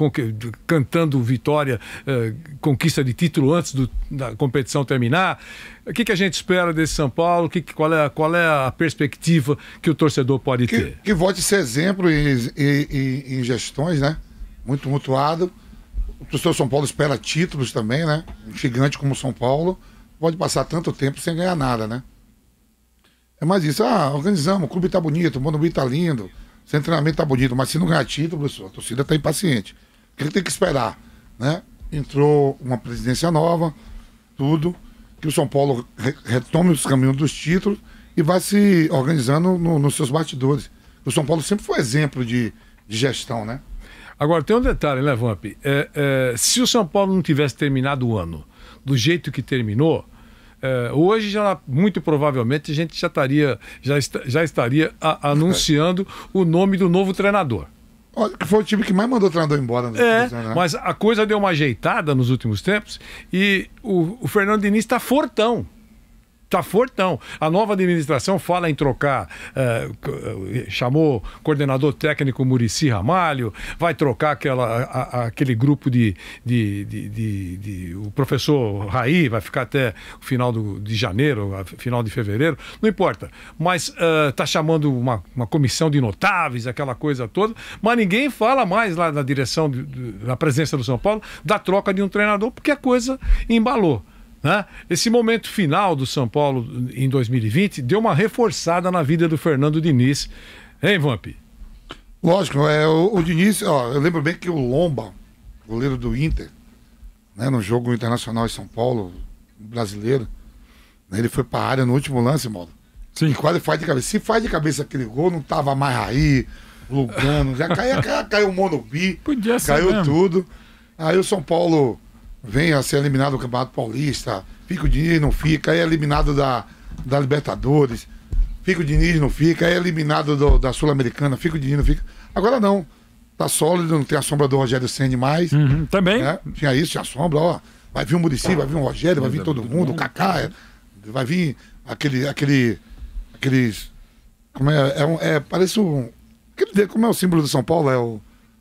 cantando vitória, eh, conquista de título antes do, da competição terminar. O que, que a gente espera desse São Paulo? Que, qual, é, qual é a perspectiva que o torcedor pode que, ter? Que volte ser exemplo em, em, em gestões, né? Muito mutuado. O torcedor São Paulo espera títulos também, né? Um gigante como São Paulo pode passar tanto tempo sem ganhar nada, né? É mais isso. Ah, organizamos, o clube tá bonito, o Monumbi tá lindo, o seu treinamento tá bonito, mas se não ganhar título, a torcida tá impaciente. O que tem que esperar, né? Entrou uma presidência nova, tudo, que o São Paulo re retome os caminhos dos títulos e vai se organizando no, nos seus bastidores. O São Paulo sempre foi exemplo de, de gestão, né? Agora, tem um detalhe, né, Vamp? É, é, se o São Paulo não tivesse terminado o ano do jeito que terminou, é, hoje já muito provavelmente a gente já estaria, já, já estaria a, anunciando o nome do novo treinador. Olha, que foi o time que mais mandou o treinador embora. é, né? mas a coisa deu uma ajeitada nos últimos tempos e o, o Fernando Diniz está fortão. Tá fortão. A nova administração fala em trocar, uh, chamou coordenador técnico Murici Ramalho, vai trocar aquela, a, a, aquele grupo de, de, de, de, de. O professor Raí vai ficar até o final do, de janeiro, final de fevereiro, não importa. Mas uh, tá chamando uma, uma comissão de notáveis, aquela coisa toda, mas ninguém fala mais lá na direção, de, de, na presença do São Paulo, da troca de um treinador, porque a coisa embalou. Né? Esse momento final do São Paulo em 2020 deu uma reforçada na vida do Fernando Diniz. Hein, Vamp? Lógico, é, o, o Diniz, ó, eu lembro bem que o Lomba, goleiro do Inter, né, no jogo internacional em São Paulo, brasileiro, né, ele foi para a área no último lance, modo. Sim. quase faz de cabeça. Se faz de cabeça aquele gol, não tava mais aí, Lugano, já caiu, caiu, caiu o Monobi, Podia ser caiu mesmo. tudo. Aí o São Paulo venha a ser eliminado do Campeonato Paulista, fica o Diniz, não fica, é eliminado da, da Libertadores, fica o Diniz, não fica, é eliminado do, da Sul-Americana, fica o Diniz, não fica. Agora não. Tá sólido, não tem a sombra do Rogério Senni mais. Uhum, também. Né? Tinha isso, tinha a sombra, ó. Vai vir o Murici, vai vir o Rogério, vai vir todo mundo, o Kaká, é. vai vir aquele. aquele aqueles. Como é? é, um, é parece um. como é o símbolo do São Paulo? É o.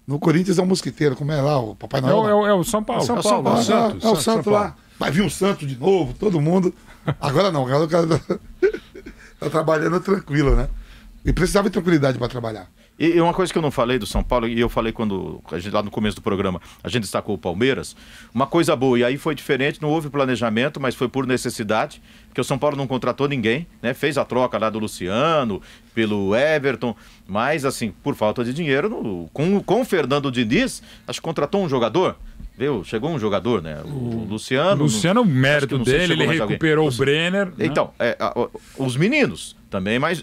No Corinthians é um mosquiteiro, como é lá, o Papai Noel. É, o, né? é o São Paulo. É o São Paulo, é o, Santo Santos, é, é o Santos, lá. Vai vir um Santo de novo, todo mundo. Agora não, agora o cara tá, tá trabalhando tranquilo, né? E precisava de tranquilidade para trabalhar. E uma coisa que eu não falei do São Paulo, e eu falei quando a gente lá no começo do programa, a gente destacou o Palmeiras, uma coisa boa, e aí foi diferente, não houve planejamento, mas foi por necessidade, porque o São Paulo não contratou ninguém, né? Fez a troca lá do Luciano, pelo Everton, mas assim, por falta de dinheiro, no, com, com o Fernando Diniz, acho que contratou um jogador, viu? Chegou um jogador, né? O, Luciano. Luciano, é o mérito dele, ele recuperou alguém. o Brenner. Né? Então, né? é, os meninos também, mas.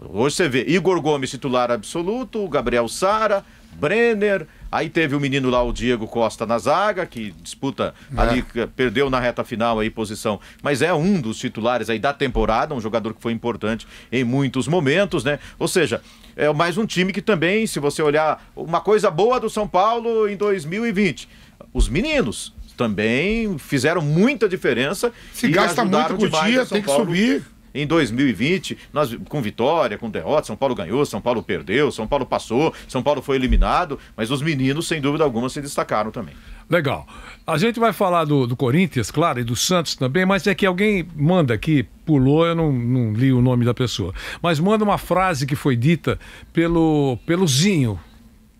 Hoje você vê Igor Gomes titular absoluto, Gabriel Sara, Brenner, aí teve o menino lá, o Diego Costa na zaga, que disputa é. ali, perdeu na reta final aí posição, mas é um dos titulares aí da temporada, um jogador que foi importante em muitos momentos, né? Ou seja, é mais um time que também, se você olhar uma coisa boa do São Paulo em 2020, os meninos também fizeram muita diferença. Se gasta muito por dia, tem que Paulo subir em 2020, nós com vitória, com derrota, São Paulo ganhou, São Paulo perdeu, São Paulo passou, São Paulo foi eliminado, mas os meninos, sem dúvida alguma, se destacaram também. Legal. A gente vai falar do, do Corinthians, claro, e do Santos também, mas é que alguém manda aqui, pulou, eu não, não li o nome da pessoa, mas manda uma frase que foi dita pelo, pelo Zinho,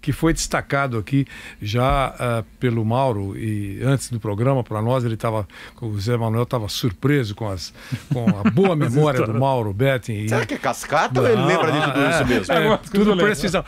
que foi destacado aqui já uh, pelo Mauro e antes do programa para nós ele estava o Zé Manuel estava surpreso com as com a boa memória do Mauro Betting. Será que é cascata ou ele lembra de tudo é, isso mesmo? É, é, tudo precisão.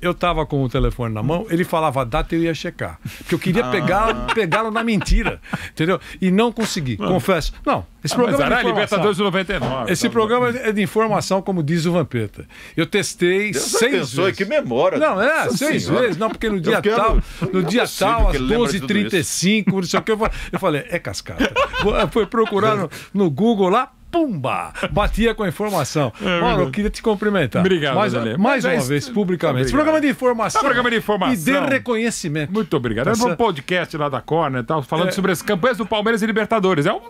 Eu estava com o telefone na mão, ele falava a data e eu ia checar, porque eu queria ah. pegar pegá-lo na mentira, entendeu? E não consegui, Mano. confesso. Não, esse ah, programa é era é Libertadores de 99. Esse tá programa bom. é de informação, como diz o Vampeta. Eu testei Deus seis abençoe, vezes. que memória. Não, é, seis vezes? Não, porque no dia quero... tal, no dia possível, tal, às 12h35, não sei o que. Eu falei, é cascata. Foi procurar no, no Google lá, pumba, batia com a informação. É, Mauro, eu queria te cumprimentar. Obrigado, mais, mais é uma vez, publicamente. Esse programa de informação. É um programa de informação. E de reconhecimento. Muito obrigado. Tá é um podcast lá da Corner, tal, falando é... sobre as campanhas do Palmeiras e Libertadores. É um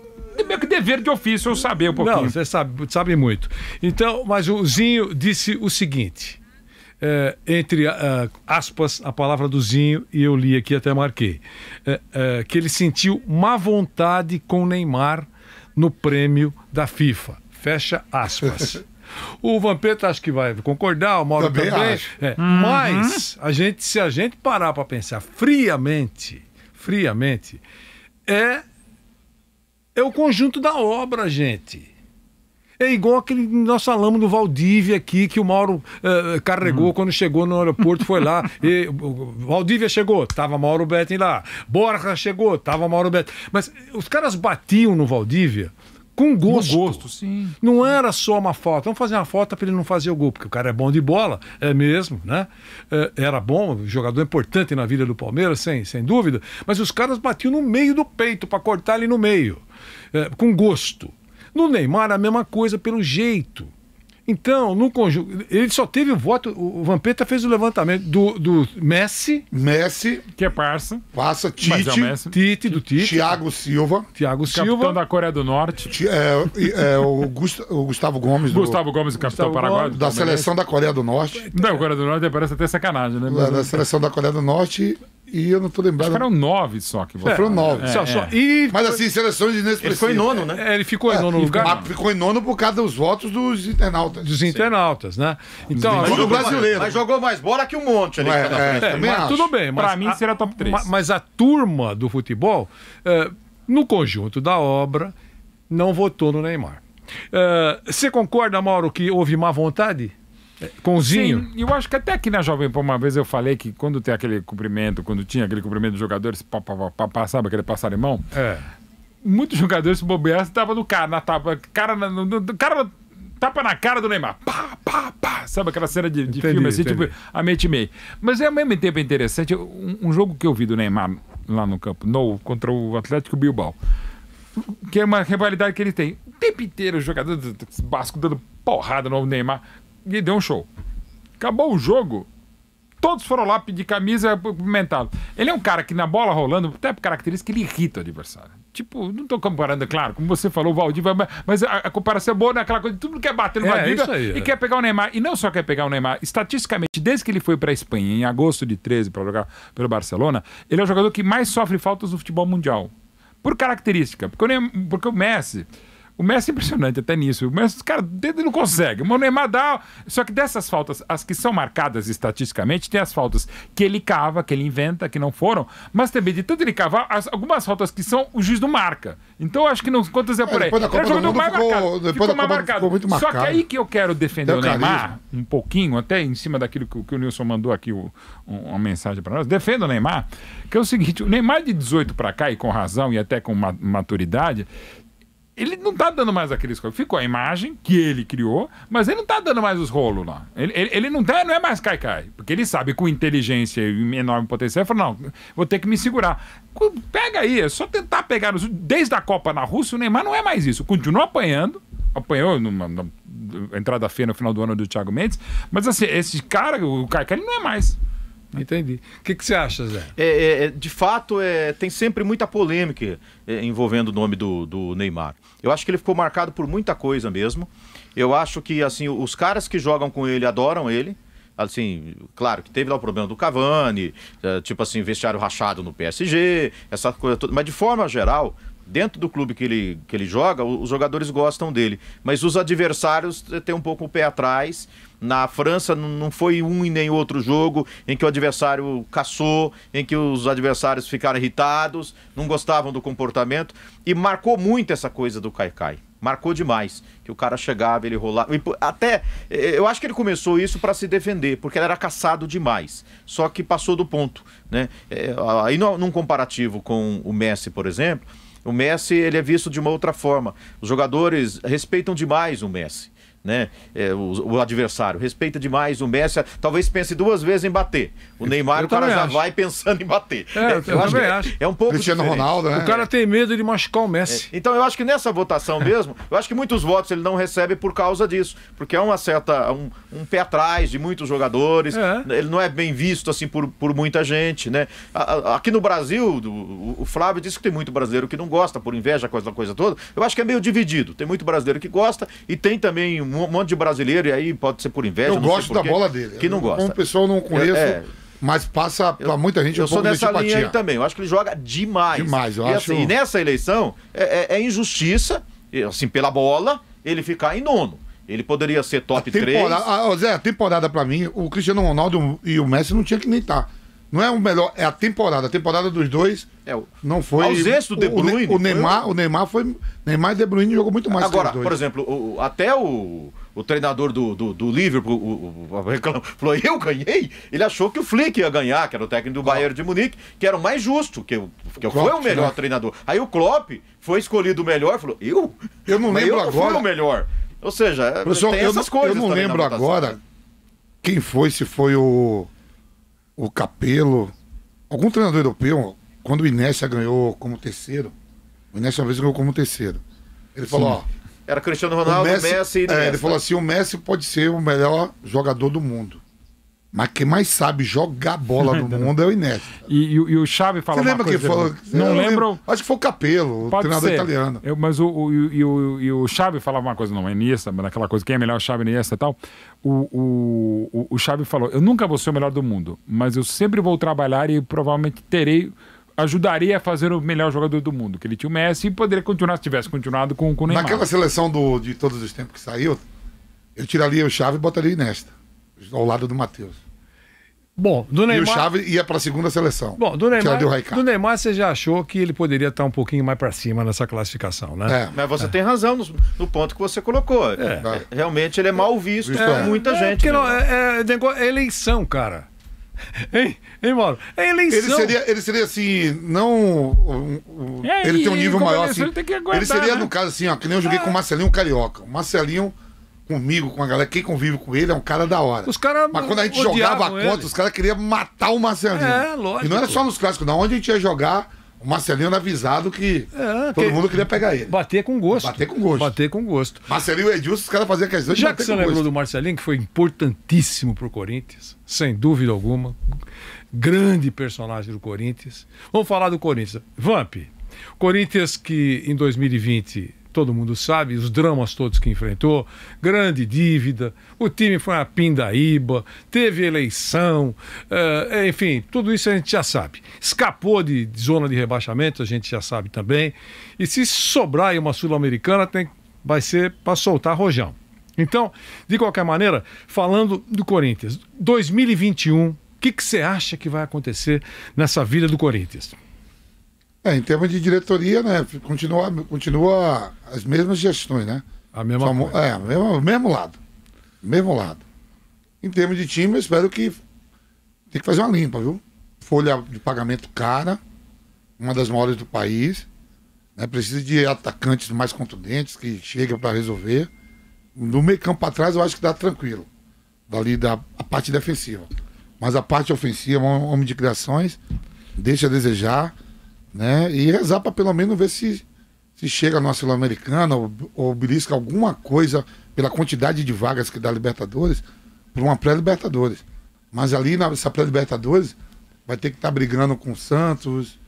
meio que dever de ofício eu saber um pouquinho. Não, você sabe, sabe muito. Então, mas o Zinho disse o seguinte é, entre uh, aspas a palavra do Zinho, e eu li aqui até marquei, é, é, que ele sentiu má vontade com Neymar no prêmio da FIFA. Fecha aspas. O Vampeta acho que vai concordar, o Mauro também. também. É. Uhum. Mas a gente, se a gente parar para pensar friamente, friamente, é é o conjunto da obra, gente. É igual aquele nós falamos do Valdívia aqui, que o Mauro uh, carregou hum. quando chegou no aeroporto, foi lá. E, Valdívia chegou, tava Mauro Betting lá. Borja chegou, tava Mauro Betting. Mas os caras batiam no Valdívia com gosto. Com gosto, sim. Não era só uma falta. Vamos fazer uma falta para ele não fazer o gol, porque o cara é bom de bola, é mesmo, né? É, era bom, jogador é importante na vida do Palmeiras, sem, sem dúvida. Mas os caras batiam no meio do peito para cortar ele no meio, é, com gosto. No Neymar, a mesma coisa pelo jeito. Então, no conjunto. Ele só teve o voto. O Vampeta fez o levantamento do, do Messi. Messi. Que é parça. Passa, é Tite. É Tite, do Tite. Thiago Silva. Thiago Silva. Capitão da Coreia do Norte. Ti, é, é o, Gust, o, Gustavo Gomes. Do, Gustavo Gomes, o capitão paraguaio. Da seleção da Coreia do Norte. Não, Coreia do Norte é, parece até sacanagem, né? Mas, da, da seleção da Coreia do Norte. E eu não tô lembrado. Acho que eram nove só que você. É, foram nove. É, só, é. só. E... Mas assim, seleções inexpressivas. Ele ficou em nono, né? É, ele ficou em é, nono lugar. ficou em nono por causa dos votos dos internautas. Dos internautas, né? Então, mas, jogou, brasileiro. mas jogou mais bola que um monte ali. É, tá é mas tudo bem. Mas pra mim a, será top 3. Mas a turma do futebol, eh, no conjunto da obra, não votou no Neymar. Eh, você concorda, Mauro, que houve má vontade? Com o Zinho? Sim, eu acho que até aqui na Jovem Pan uma vez eu falei que quando tem aquele cumprimento, quando tinha aquele cumprimento dos jogadores, pá, pá, pá, sabe aquele passarimão? É. Muitos jogadores se bobeassem, tava no cara, na tapa, cara, no, no, cara tapa na cara do Neymar. Pá, pá, pá. Sabe aquela cena de, de entendi, filme assim, entendi. tipo, a mente e meio. Mas é ao mesmo tempo interessante, um, um, jogo que eu vi do Neymar lá no campo, no, contra o Atlético Bilbao, que é uma rivalidade que ele tem. O tempo inteiro o jogador do Basco dando porrada no Neymar e deu um show. Acabou o jogo, todos foram lá pedir camisa pimentado. Ele é um cara que na bola rolando, até por característica, ele irrita o adversário. Tipo, não estou comparando, é claro, como você falou, o Valdir, mas a, a, comparação é boa naquela né? coisa de tudo quer bater no é, Valdir aí, e é. quer pegar o Neymar. E não só quer pegar o Neymar, estatisticamente, desde que ele foi para a Espanha, em agosto de 13, para jogar pelo Barcelona, ele é o jogador que mais sofre faltas no futebol mundial. Por característica, porque o, Neymar, porque o Messi o Messi é impressionante até nisso. O Messi, cara, dedo não consegue. O Neymar dá. Só que dessas faltas, as que são marcadas estatisticamente, tem as faltas que ele cava, que ele inventa, que não foram, mas também de tanto ele cavar, as, algumas faltas que são, o juiz não marca. Então acho que não quantas é por aí. É, depois da Copa marcado. Só que aí que eu quero defender Deu é o Neymar carisma. um pouquinho, até em cima daquilo que, que o Nilson mandou aqui o, um, uma mensagem para nós. Defendo o Neymar, que é o seguinte, o Neymar de 18 para cá e com razão e até com maturidade, ele não tá dando mais aqueles rolos. Ficou a imagem que ele criou, mas ele não tá dando mais os rolos lá. Ele, ele, ele, não, tá, não é mais cai-cai. Porque ele sabe com inteligência e enorme potencial, ele fala, não, vou ter que me segurar. Pega aí, é só tentar pegar. Os, desde a Copa na Rússia, o Neymar não é mais isso. Continua apanhando, apanhou numa, numa entrada feia no final do ano do Thiago Mendes, mas assim, esse cara, o cai ele não é mais. Entendi. O que, que você acha, Zé? É, é, é de fato, é, tem sempre muita polêmica é, envolvendo o nome do, do Neymar. Eu acho que ele ficou marcado por muita coisa mesmo. Eu acho que assim os caras que jogam com ele adoram ele assim, claro que teve lá o problema do Cavani, é, tipo assim, vestiário rachado no PSG, essa coisa toda, mas de forma geral, dentro do clube que ele, que ele joga, os jogadores gostam dele, mas os adversários têm um pouco o pé atrás na França não foi um e nem outro jogo em que o adversário caçou, em que os adversários ficaram irritados, não gostavam do comportamento e marcou muito essa coisa do Caicai. Marcou demais, que o cara chegava, ele rolava. Até, eh, eu acho que ele começou isso para se defender, porque ele era caçado demais. Só que passou do ponto. Né? Eh, aí, num comparativo com o Messi, por exemplo, o Messi ele é visto de uma outra forma. Os jogadores respeitam demais o Messi né? É, o, o, adversário respeita demais o Messi, talvez pense duas vezes em bater. O Neymar, eu o cara já acho. vai pensando em bater. É, eu, é, eu acho que é acho. É, é um pouco Cristiano diferente. Ronaldo, né? O cara tem medo de machucar o Messi. É, então eu acho que nessa votação mesmo, eu acho que muitos votos ele não recebe por causa disso, porque é uma certa um, um pé atrás de muitos jogadores. Ele não é bem visto assim por, por muita gente, né? A, a, aqui no Brasil, o, o Flávio disse que tem muito brasileiro que não gosta por inveja, coisa, coisa toda. Eu acho que é meio dividido. Tem muito brasileiro que gosta e tem também um um monte de brasileiro, e aí pode ser por inveja. Eu gosto da bola dele. Que não, gosta. um pessoal não conhece. É, mas passa pra muita gente. Um eu sou nessa linha aí também. Eu acho que ele joga demais. Demais, eu e, acho. Assim, e nessa eleição é, é, é injustiça, assim, pela bola, ele ficar em nono. Ele poderia ser top a 3. A, ah, Zé, a temporada pra mim, o Cristiano Ronaldo e o Messi não tinha que nem estar. Tá. Não é o melhor, é a temporada. A temporada dos dois é, não foi. Ausência do De Bruyne. O, o, Neymar, foi... o Neymar foi. Neymar e De Bruyne jogou muito mais Agora, por exemplo, o, até o, o treinador do, do, do Liverpool o, reclamou, falou: eu ganhei. Ele achou que o Flick ia ganhar, que era o técnico do Bayern de Munique, que era o mais justo, que, que o Klopp, foi o melhor né? treinador. Aí o Klopp foi escolhido o melhor, falou: eu? Eu não lembro eu agora. Fui o melhor. Ou seja, é, Professor, tem essas eu, coisas. Eu não lembro agora né? quem foi, se foi o o Capelo, algum treinador europeu, quando o Inécia ganhou como terceiro, o Inécia uma vez ganhou como terceiro. Ele falou, ó. Era Cristiano Ronaldo, Messi, Messi e é, Messi. Ele falou assim: o Messi pode ser o melhor jogador do mundo. Mas quem mais sabe jogar bola no mundo é o Inés. E, e, e o Xavi fala Você lembra quem foi? Não lembro. Acho que foi o Capello, Pode o treinador ser. italiano. Eu, mas o, o, e, o, e o Xavi falava uma coisa, não, é Iniesta, naquela coisa, quem é melhor, o Inês Iniesta e tal. O, o, o Xavi falou, eu nunca vou ser o melhor do mundo, mas eu sempre vou trabalhar e provavelmente terei ajudaria a fazer o melhor jogador do mundo, que ele tinha o Messi e poderia continuar se tivesse continuado com, com o Neymar. Naquela seleção do, de todos os tempos que saiu, eu tiraria o Chave e botaria o ao lado do Matheus. Bom, do Neymar... E o Chave ia para a segunda seleção. Bom, do Neymar, do Neymar você já achou que ele poderia estar um pouquinho mais para cima nessa classificação, né? É. Mas você é. tem razão no, no, ponto que você colocou. É. é realmente ele é mal visto por é. muita é, gente. Não, né? é, eleição, cara. Hein, hein Mauro? É eleição. Ele seria, ele seria assim, não. Um, um, ele tem um nível maior. assim, ele, aguardar, ele, seria, né? no caso, assim, ó, que nem eu joguei ah. com o Marcelinho Carioca. O Marcelinho comigo, com a galera, quem convive com ele é um cara da hora. Os caras Mas quando a gente jogava a conta, ele. os caras queriam matar o Marcelino. É, lógico. E não era só nos clássicos, não. Onde a gente ia jogar, o Marcelinho era avisado que é, todo que... mundo queria pegar ele. Bater com gosto. Bater com gosto. Bater com gosto. Marcelinho e Edilson, os caras faziam questão de Já que você lembrou gosto. do Marcelinho, que foi importantíssimo pro Corinthians, sem dúvida alguma. Grande personagem do Corinthians. Vamos falar do Corinthians. Vamp. Corinthians que em 2020 todo mundo sabe, os dramas todos que enfrentou, grande dívida, o time foi uma pindaíba, teve eleição, uh, enfim, tudo isso a gente já sabe. Escapou de, de zona de rebaixamento, a gente já sabe também. E se sobrar aí uma Sul-Americana, vai ser para soltar rojão. Então, de qualquer maneira, falando do Corinthians, 2021, o que você acha que vai acontecer nessa vida do Corinthians? É, em termos de diretoria, né? Continua, continua as mesmas gestões, né? A mesma Só, É, o mesmo, mesmo lado. Mesmo lado. Em termos de time, eu espero que tem que fazer uma limpa, viu? Folha de pagamento cara, uma das maiores do país. Né? Precisa de atacantes mais contundentes que chegam para resolver. no meio campo para trás, eu acho que dá tranquilo. Dali da a parte defensiva. Mas a parte ofensiva, é homem de criações, deixa a desejar né? E rezar para pelo menos ver se, se chega no Sul-Americana ou, ou belisca alguma coisa pela quantidade de vagas que dá Libertadores para uma pré-Libertadores. Mas ali nessa pré-Libertadores vai ter que estar tá brigando com o Santos,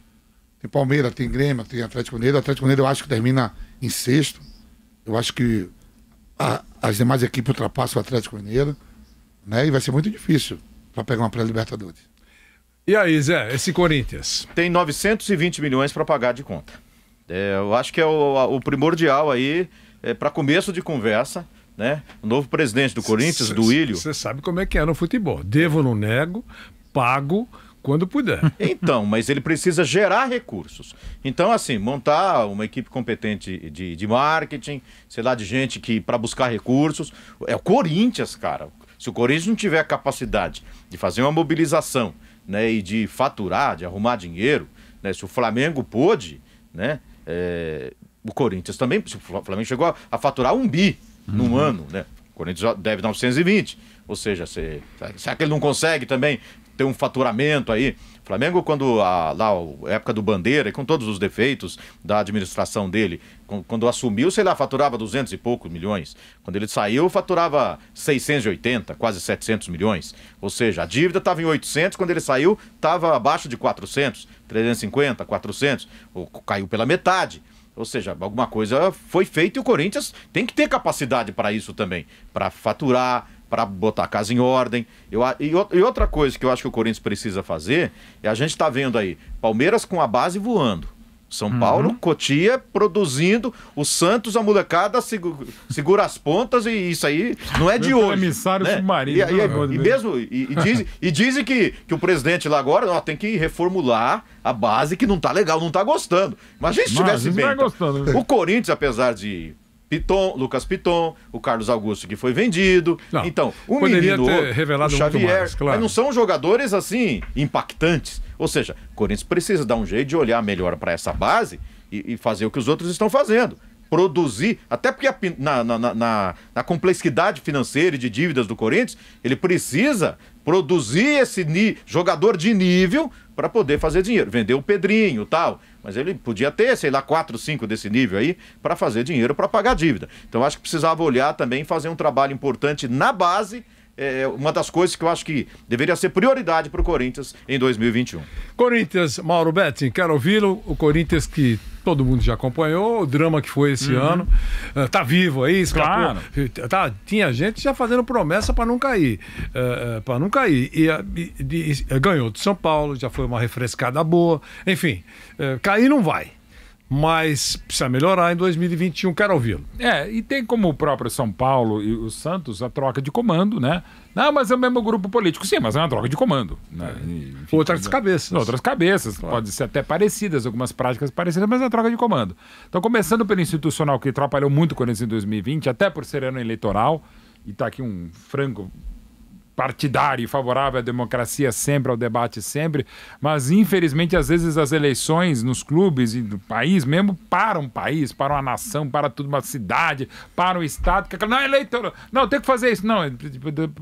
tem Palmeiras, tem Grêmio, tem Atlético Mineiro. O Atlético Mineiro eu acho que termina em sexto. Eu acho que a, as demais equipes ultrapassam o Atlético Mineiro, né? E vai ser muito difícil para pegar uma pré-Libertadores. E aí, Zé, esse Corinthians? Tem 920 milhões para pagar de conta. É, eu acho que é o, o primordial aí, é, para começo de conversa, né? O novo presidente do Corinthians, cê, do Ilho. Você sabe como é que é no futebol. Devo, não nego, pago quando puder. Então, mas ele precisa gerar recursos. Então, assim, montar uma equipe competente de, de marketing, sei lá, de gente que para buscar recursos. É o Corinthians, cara. Se o Corinthians não tiver a capacidade de fazer uma mobilização né, e de faturar, de arrumar dinheiro. Né? Se o Flamengo pôde, né, é, o Corinthians também, o Flamengo chegou a, a faturar um bi uhum. num ano. Né? O Corinthians deve dar 920. Ou seja, se, será que ele não consegue também ter um faturamento aí? Flamengo, quando a, lá a época do Bandeira, e com todos os defeitos da administração dele, quando assumiu, sei lá, faturava 200 e poucos milhões. Quando ele saiu, faturava 680, quase 700 milhões. Ou seja, a dívida estava em 800, quando ele saiu, estava abaixo de 400, 350, 400, ou caiu pela metade. Ou seja, alguma coisa foi feita e o Corinthians tem que ter capacidade para isso também, para faturar, para botar a casa em ordem. Eu, e, e, outra coisa que eu acho que o Corinthians precisa fazer é a gente está vendo aí Palmeiras com a base voando. São uhum. Paulo, Cotia produzindo, o Santos, a molecada segura, segura as pontas e isso aí não é de hoje. Emissário né? submarino. E, e, e, mesmo, e, e, diz, e dizem que, que o presidente lá agora ó, tem que reformular a base que não tá legal, não tá gostando. Imagina se estivesse bem. Tá então. Né? O Corinthians, apesar de Piton, Lucas Piton, o Carlos Augusto que foi vendido. Não, então, o menino ter revelado o Xavier, mais, claro. mas não são jogadores assim impactantes. Ou seja, o Corinthians precisa dar um jeito de olhar melhor para essa base e, e, fazer o que os outros estão fazendo. Produzir, até porque a, na, na, na, na complexidade financeira e de dívidas do Corinthians, ele precisa produzir esse jogador de nível para poder fazer dinheiro. Vender o Pedrinho tal. Mas ele podia ter, sei lá, 4, 5 desse nível aí para fazer dinheiro para pagar a dívida. Então acho que precisava olhar também fazer um trabalho importante na base é, é uma das coisas que eu acho que deveria ser prioridade para o Corinthians em 2021. Corinthians, Mauro Betting, quero ouvi-lo. O Corinthians que todo mundo já acompanhou, o drama que foi esse uhum. ano. Está é, tá vivo aí, escapou. Claro. Tá, tinha gente já fazendo promessa para não cair. É, para não cair. E, e, e, ganhou do São Paulo, já foi uma refrescada boa. Enfim, cair não vai mas precisa melhorar em 2021. Quero ouvi-lo. É, e tem como o próprio São Paulo e o Santos a troca de comando, né? Não, mas é o mesmo grupo político. Sim, mas é uma troca de comando. Né? É. enfim, outras é cabeças. Outras cabeças. Claro. Pode ser até parecidas, algumas práticas parecidas, mas é uma troca de comando. Então, começando pelo institucional, que atrapalhou muito com Corinthians em 2020, até por ser ano eleitoral, e está aqui um franco partidário e favorável à democracia sempre, ao debate sempre, mas infelizmente às vezes as eleições nos clubes e do país mesmo para um país, para uma nação, para tudo, uma cidade, para um estado, que é não é eleitor, não, tem que fazer isso, não, é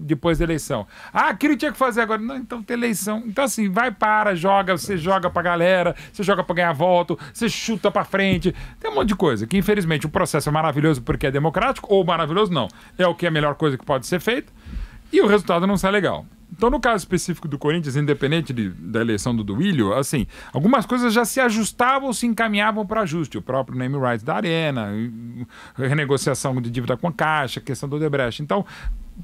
depois da eleição. Ah, aquilo tinha que fazer agora, não, então tem eleição. Então assim, vai para, joga, você joga a galera, você joga para ganhar voto, você chuta para frente, tem um monte de coisa que infelizmente o processo é maravilhoso porque é democrático, ou maravilhoso não, é o que é a melhor coisa que pode ser feita, e o resultado não sai legal. Então, no caso específico do Corinthians, independente de, da eleição do Duílio, assim, algumas coisas já se ajustavam, se encaminhavam para ajuste. O próprio name rights da Arena, renegociação de dívida com a Caixa, questão do Odebrecht. Então,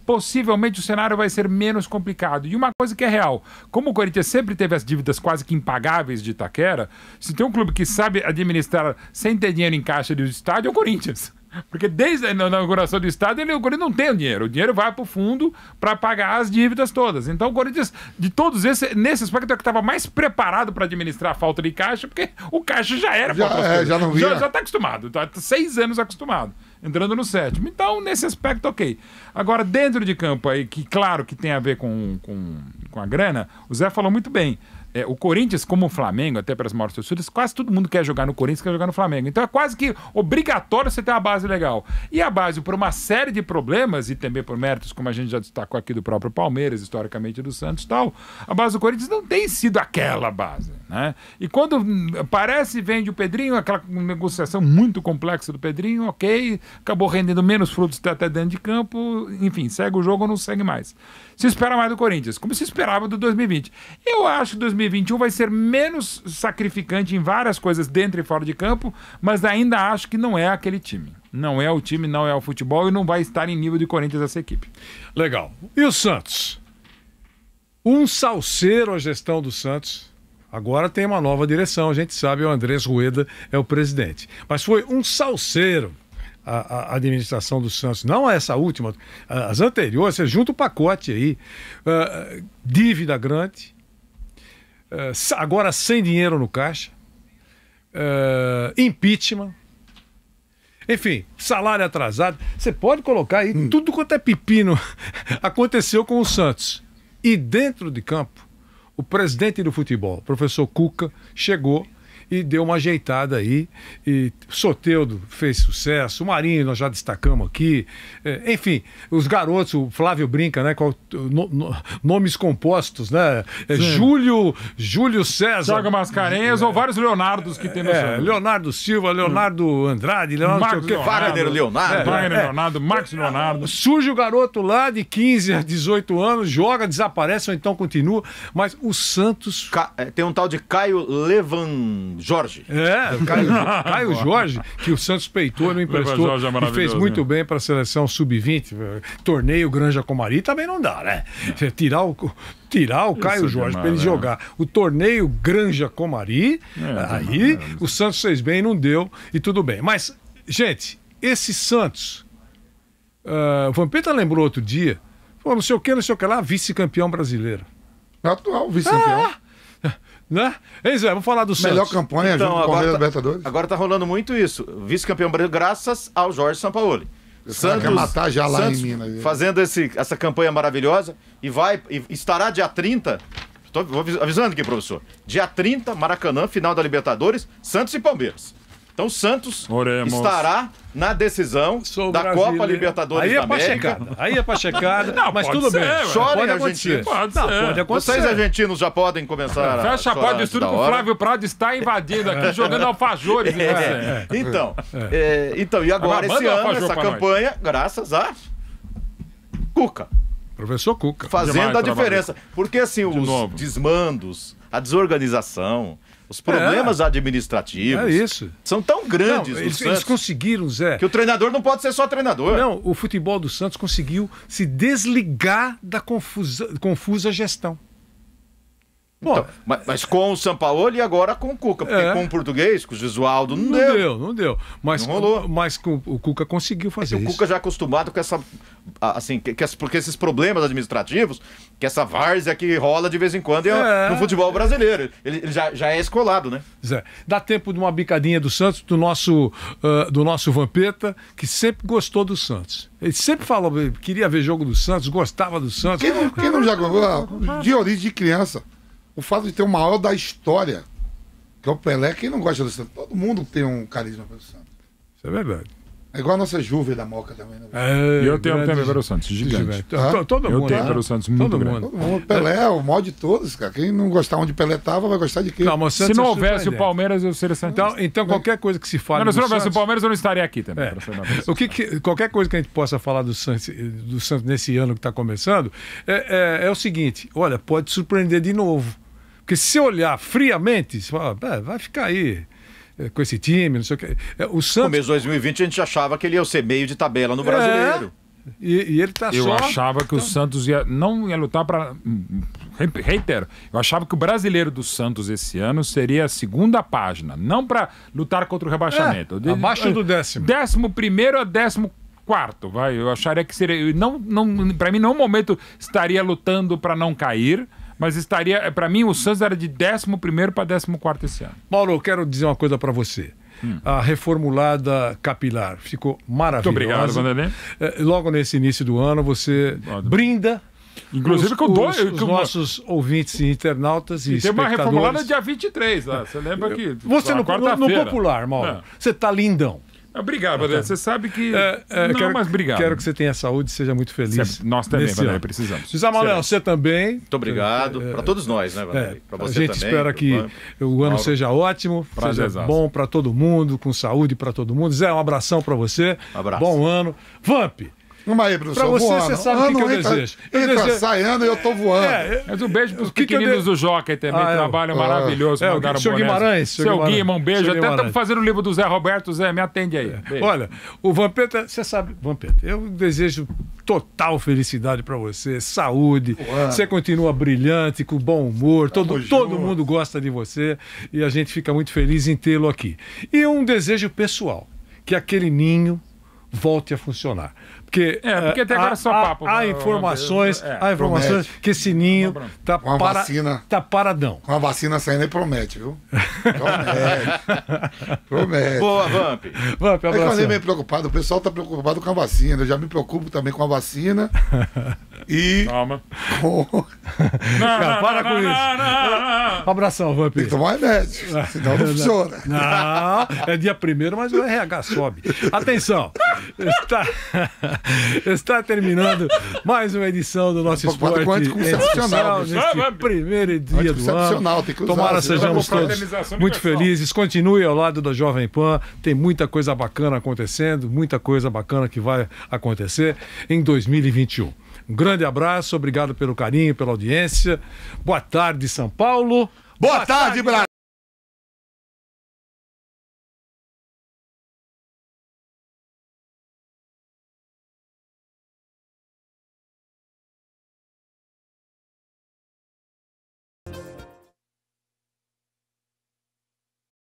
possivelmente o cenário vai ser menos complicado. E uma coisa que é real, como o Corinthians sempre teve as dívidas quase que impagáveis de Itaquera, se tem um clube que sabe administrar sem ter dinheiro em caixa do estádio, é o Corinthians. Porque desde a inauguração do Estado, ele, o Corinthians não tem o dinheiro. O dinheiro vai para o fundo para pagar as dívidas todas. Então o Corinthians, de todos esses, nesse aspecto, é que estava mais preparado para administrar a falta de caixa, porque o caixa já era já, é, já não via. Já está acostumado, está seis anos acostumado entrando no sétimo. Então, nesse aspecto, ok. Agora, dentro de campo aí, que claro que tem a ver com, com, com a grana, o Zé falou muito bem. É, o Corinthians, como o Flamengo, até para as maiores torcidas, quase todo mundo quer jogar no Corinthians, quer jogar no Flamengo. Então é quase que obrigatório você ter uma base legal. E a base, por uma série de problemas, e também por méritos, como a gente já destacou aqui do próprio Palmeiras, historicamente do Santos e tal, a base do Corinthians não tem sido aquela base. Né? E quando parece, vende o Pedrinho, aquela negociação muito complexa do Pedrinho, ok, acabou rendendo menos frutos até dentro de campo, enfim, segue o jogo ou não segue mais. Se espera mais do Corinthians, como se esperava do 2020. Eu acho que 2021 vai ser menos sacrificante em várias coisas dentro e fora de campo, mas ainda acho que não é aquele time. Não é o time, não é o futebol e não vai estar em nível de Corinthians essa equipe. Legal. E o Santos? Um salseiro a gestão do Santos Agora tem uma nova direção, a gente sabe, o Andrés Rueda é o presidente. Mas foi um salseiro a, a administração do Santos, não é essa última, as anteriores, você junta o pacote aí. Uh, dívida grande, uh, agora sem dinheiro no caixa, uh, impeachment. Enfim, salário atrasado. Você pode colocar aí hum. tudo quanto é pepino aconteceu com o Santos. E dentro de campo, o presidente do futebol, professor Cuca, chegou e deu uma ajeitada aí. E Soteudo fez sucesso, o Marinho nós já destacamos aqui. É, enfim, os garotos, o Flávio brinca, né? Com no, no, nomes compostos, né? É, Júlio, Júlio César. Joga Mascarenhas é, ou vários Leonardos que tem no é, Leonardo Silva, Leonardo hum. Andrade, Leonardo Marcos Leonardo, Wagner Leonardo. É, Wagner né? Leonardo, Max é. Leonardo. Surge o garoto lá de 15 a 18 anos, joga, desaparece ou então continua, mas o Santos... Ca... É, tem um tal de Caio Levan... Jorge. É, o Caio, Caio Jorge, que o Santos peitou e não emprestou. Jorge é e fez muito né? bem para a seleção sub-20. Eh, torneio Granja Comari também não dá, né? tirar o, tirar o Caio é Jorge para ele né? jogar o torneio Granja Comari, é, aí o Santos fez bem, não deu e tudo bem. Mas, gente, esse Santos. Uh, o Vampeta lembrou outro dia. Falou, não sei o que, não sei o que lá, vice-campeão brasileiro. Atual vice-campeão. Ah, né? Hein, é é, Vamos falar do Santos. Melhor campanha então, junto com o Palmeiras tá, Libertadores. Agora tá rolando muito isso. Vice-campeão brasileiro graças ao Jorge Sampaoli. Santos, matar já lá Santos em Minas. fazendo esse, essa campanha maravilhosa e vai e estará dia 30 Estou avisando aqui, professor. Dia 30, Maracanã, final da Libertadores, Santos e Palmeiras. Então o Santos Oremos. estará na decisão Sou da Copa Libertadores aí é da América. Aí é pa-checada. Não, mas tudo ser, bem. Chorem pode é acontecer. Pode, não, pode acontecer. Vocês argentinos já podem começar Fecha a Fecha a porta do estúdio que o Flávio Prado está invadindo aqui, jogando alfajores. Né, é. Então, é. Então, é. então, e agora esse ano, essa campanha, nós. graças a Cuca. Professor Cuca. Fazendo Demais, a diferença. Porque assim, os desmandos, a desorganização, os problemas é. administrativos. É isso. São tão grandes. Não, eles, Santos, eles conseguiram, Zé. Que o treinador não pode ser só treinador. Não, o futebol do Santos conseguiu se desligar da confusa, confusa gestão. Então, mas, mas, com o Sampaoli e agora com o Cuca, porque é. com o português, com o Gesualdo, não, não deu. deu. Não deu, mas, não rolou. Mas o, o Cuca conseguiu fazer e isso. O Cuca já é acostumado com essa. Assim, que, que, porque esses problemas administrativos, que essa várzea que rola de vez em quando é. é. no futebol brasileiro. Ele, ele, já, já é escolado, né? Zé, dá tempo de uma bicadinha do Santos, do nosso, uh, do nosso Vampeta, que sempre gostou do Santos. Ele sempre falou, queria ver jogo do Santos, gostava do Santos. Quem não, quem não já jogou ah, de origem de criança? o fato de ter o maior da história, que é o Pelé, quem não gosta do Santos? Todo mundo tem um carisma para o Santos. Isso é verdade. É igual a nossa Juve da Moca também. Né? É, e eu tenho um também pelo Santos, gigante. gigante. Ah, todo mundo. Eu tenho pelo Santos, muito todo grande. Mundo. Todo mundo. Pelé é o maior de todos, cara. Quem não gostar onde Pelé tava, vai gostar de quem? Não, se é não houvesse o Palmeiras, eu seria Santos. Então, então qualquer coisa que se fale não, se não houvesse o Palmeiras, eu não estaria aqui também. É. O que, que, qualquer coisa que a gente possa falar do Santos, do Santos nesse ano que está começando, é, é, é o seguinte, olha, pode surpreender de novo porque se olhar friamente, você fala, ah, vai ficar aí eh, com esse time, não sei o quê. É, o Santos... Começo de 2020 a gente achava que ele ia ser meio de tabela no é, brasileiro. É... E, e, ele tá Eu só... achava que então... o tá Santos ia, não ia lutar para. Reitero, eu achava que o brasileiro do Santos esse ano seria a segunda página, não para lutar contra o rebaixamento. É, abaixo do décimo. Décimo primeiro a décimo quarto, vai. Eu acharia que seria. Não, não, para mim, não é momento estaria lutando para não cair mas estaria. É, para mim, o Santos era de 11 para 14 esse ano. Mauro, eu quero dizer uma coisa para você. Hum. A reformulada capilar ficou maravilhosa. Muito obrigado, Vanderlei. É, logo nesse início do ano, você brinda. Inclusive com dois. Os, os nossos ouvintes e internautas e, e Tem uma reformulada dia 23, né? Você lembra que. Você no, no, no popular, Mauro. É. Você tá lindão. Obrigado, Badé. Você sabe que. É, é, não, é quero, mas obrigado. Quero né? que você tenha saúde e seja muito feliz. nós também, Badé, precisamos. Gisamal, você também. Muito obrigado. É, para todos nós, né, Badé? para você também. A gente também, espera que o ano Mauro. seja ótimo, Prazer, seja bom para todo mundo, com saúde para todo mundo. Zé, um abração para você. Um abraço. Bom ano. Vamp! Vamos aí, professor. Pra você, você sabe o ah, que, que, eu entra, desejo. Eu entra, desejo... saindo e eu tô voando. É, é. mas um beijo pros que pequeninos que eu... do Jockey também, ah, trabalho é. maravilhoso. É, o seu Guimarães. Seu Guimão um beijo. Até estamos fazendo o livro do Zé Roberto. Zé, me atende aí. É. Olha, o Vampeta, você sabe, Vampeta, eu desejo total felicidade para você, saúde. Você continua brilhante, com bom humor. Todo, todo mundo gosta de você e a gente fica muito feliz em tê-lo aqui. E um desejo pessoal, que aquele ninho volte a funcionar. Porque, é, é, porque até agora é há, só papo. Há, né? informações, é, há informações promete. que esse ninho tá, uma para, vacina, tá paradão. Com a vacina saindo aí promete, viu? Promete. promete. Boa, Vamp. Vamp, abraço. É eu fiquei meio preocupado, o pessoal tá preocupado com a vacina. Eu já me preocupo também com a vacina. E. Calma. não, Cara, para com isso. Um abração, Vamp. Tem que tomar remédio, senão não funciona. Não, é dia primeiro, mas o RH sobe. Atenção, está, está terminando mais uma edição do nosso esporte. Excepcional. Né? Primeiro dia do ano. Tem que usar, Tomara né? sejamos todos muito felizes. Continue ao lado da Jovem Pan. Tem muita coisa bacana acontecendo, muita coisa bacana que vai acontecer em 2021. Um grande abraço, obrigado pelo carinho, pela audiência. Boa tarde, São Paulo. Boa, Boa tarde, tarde, Brasil.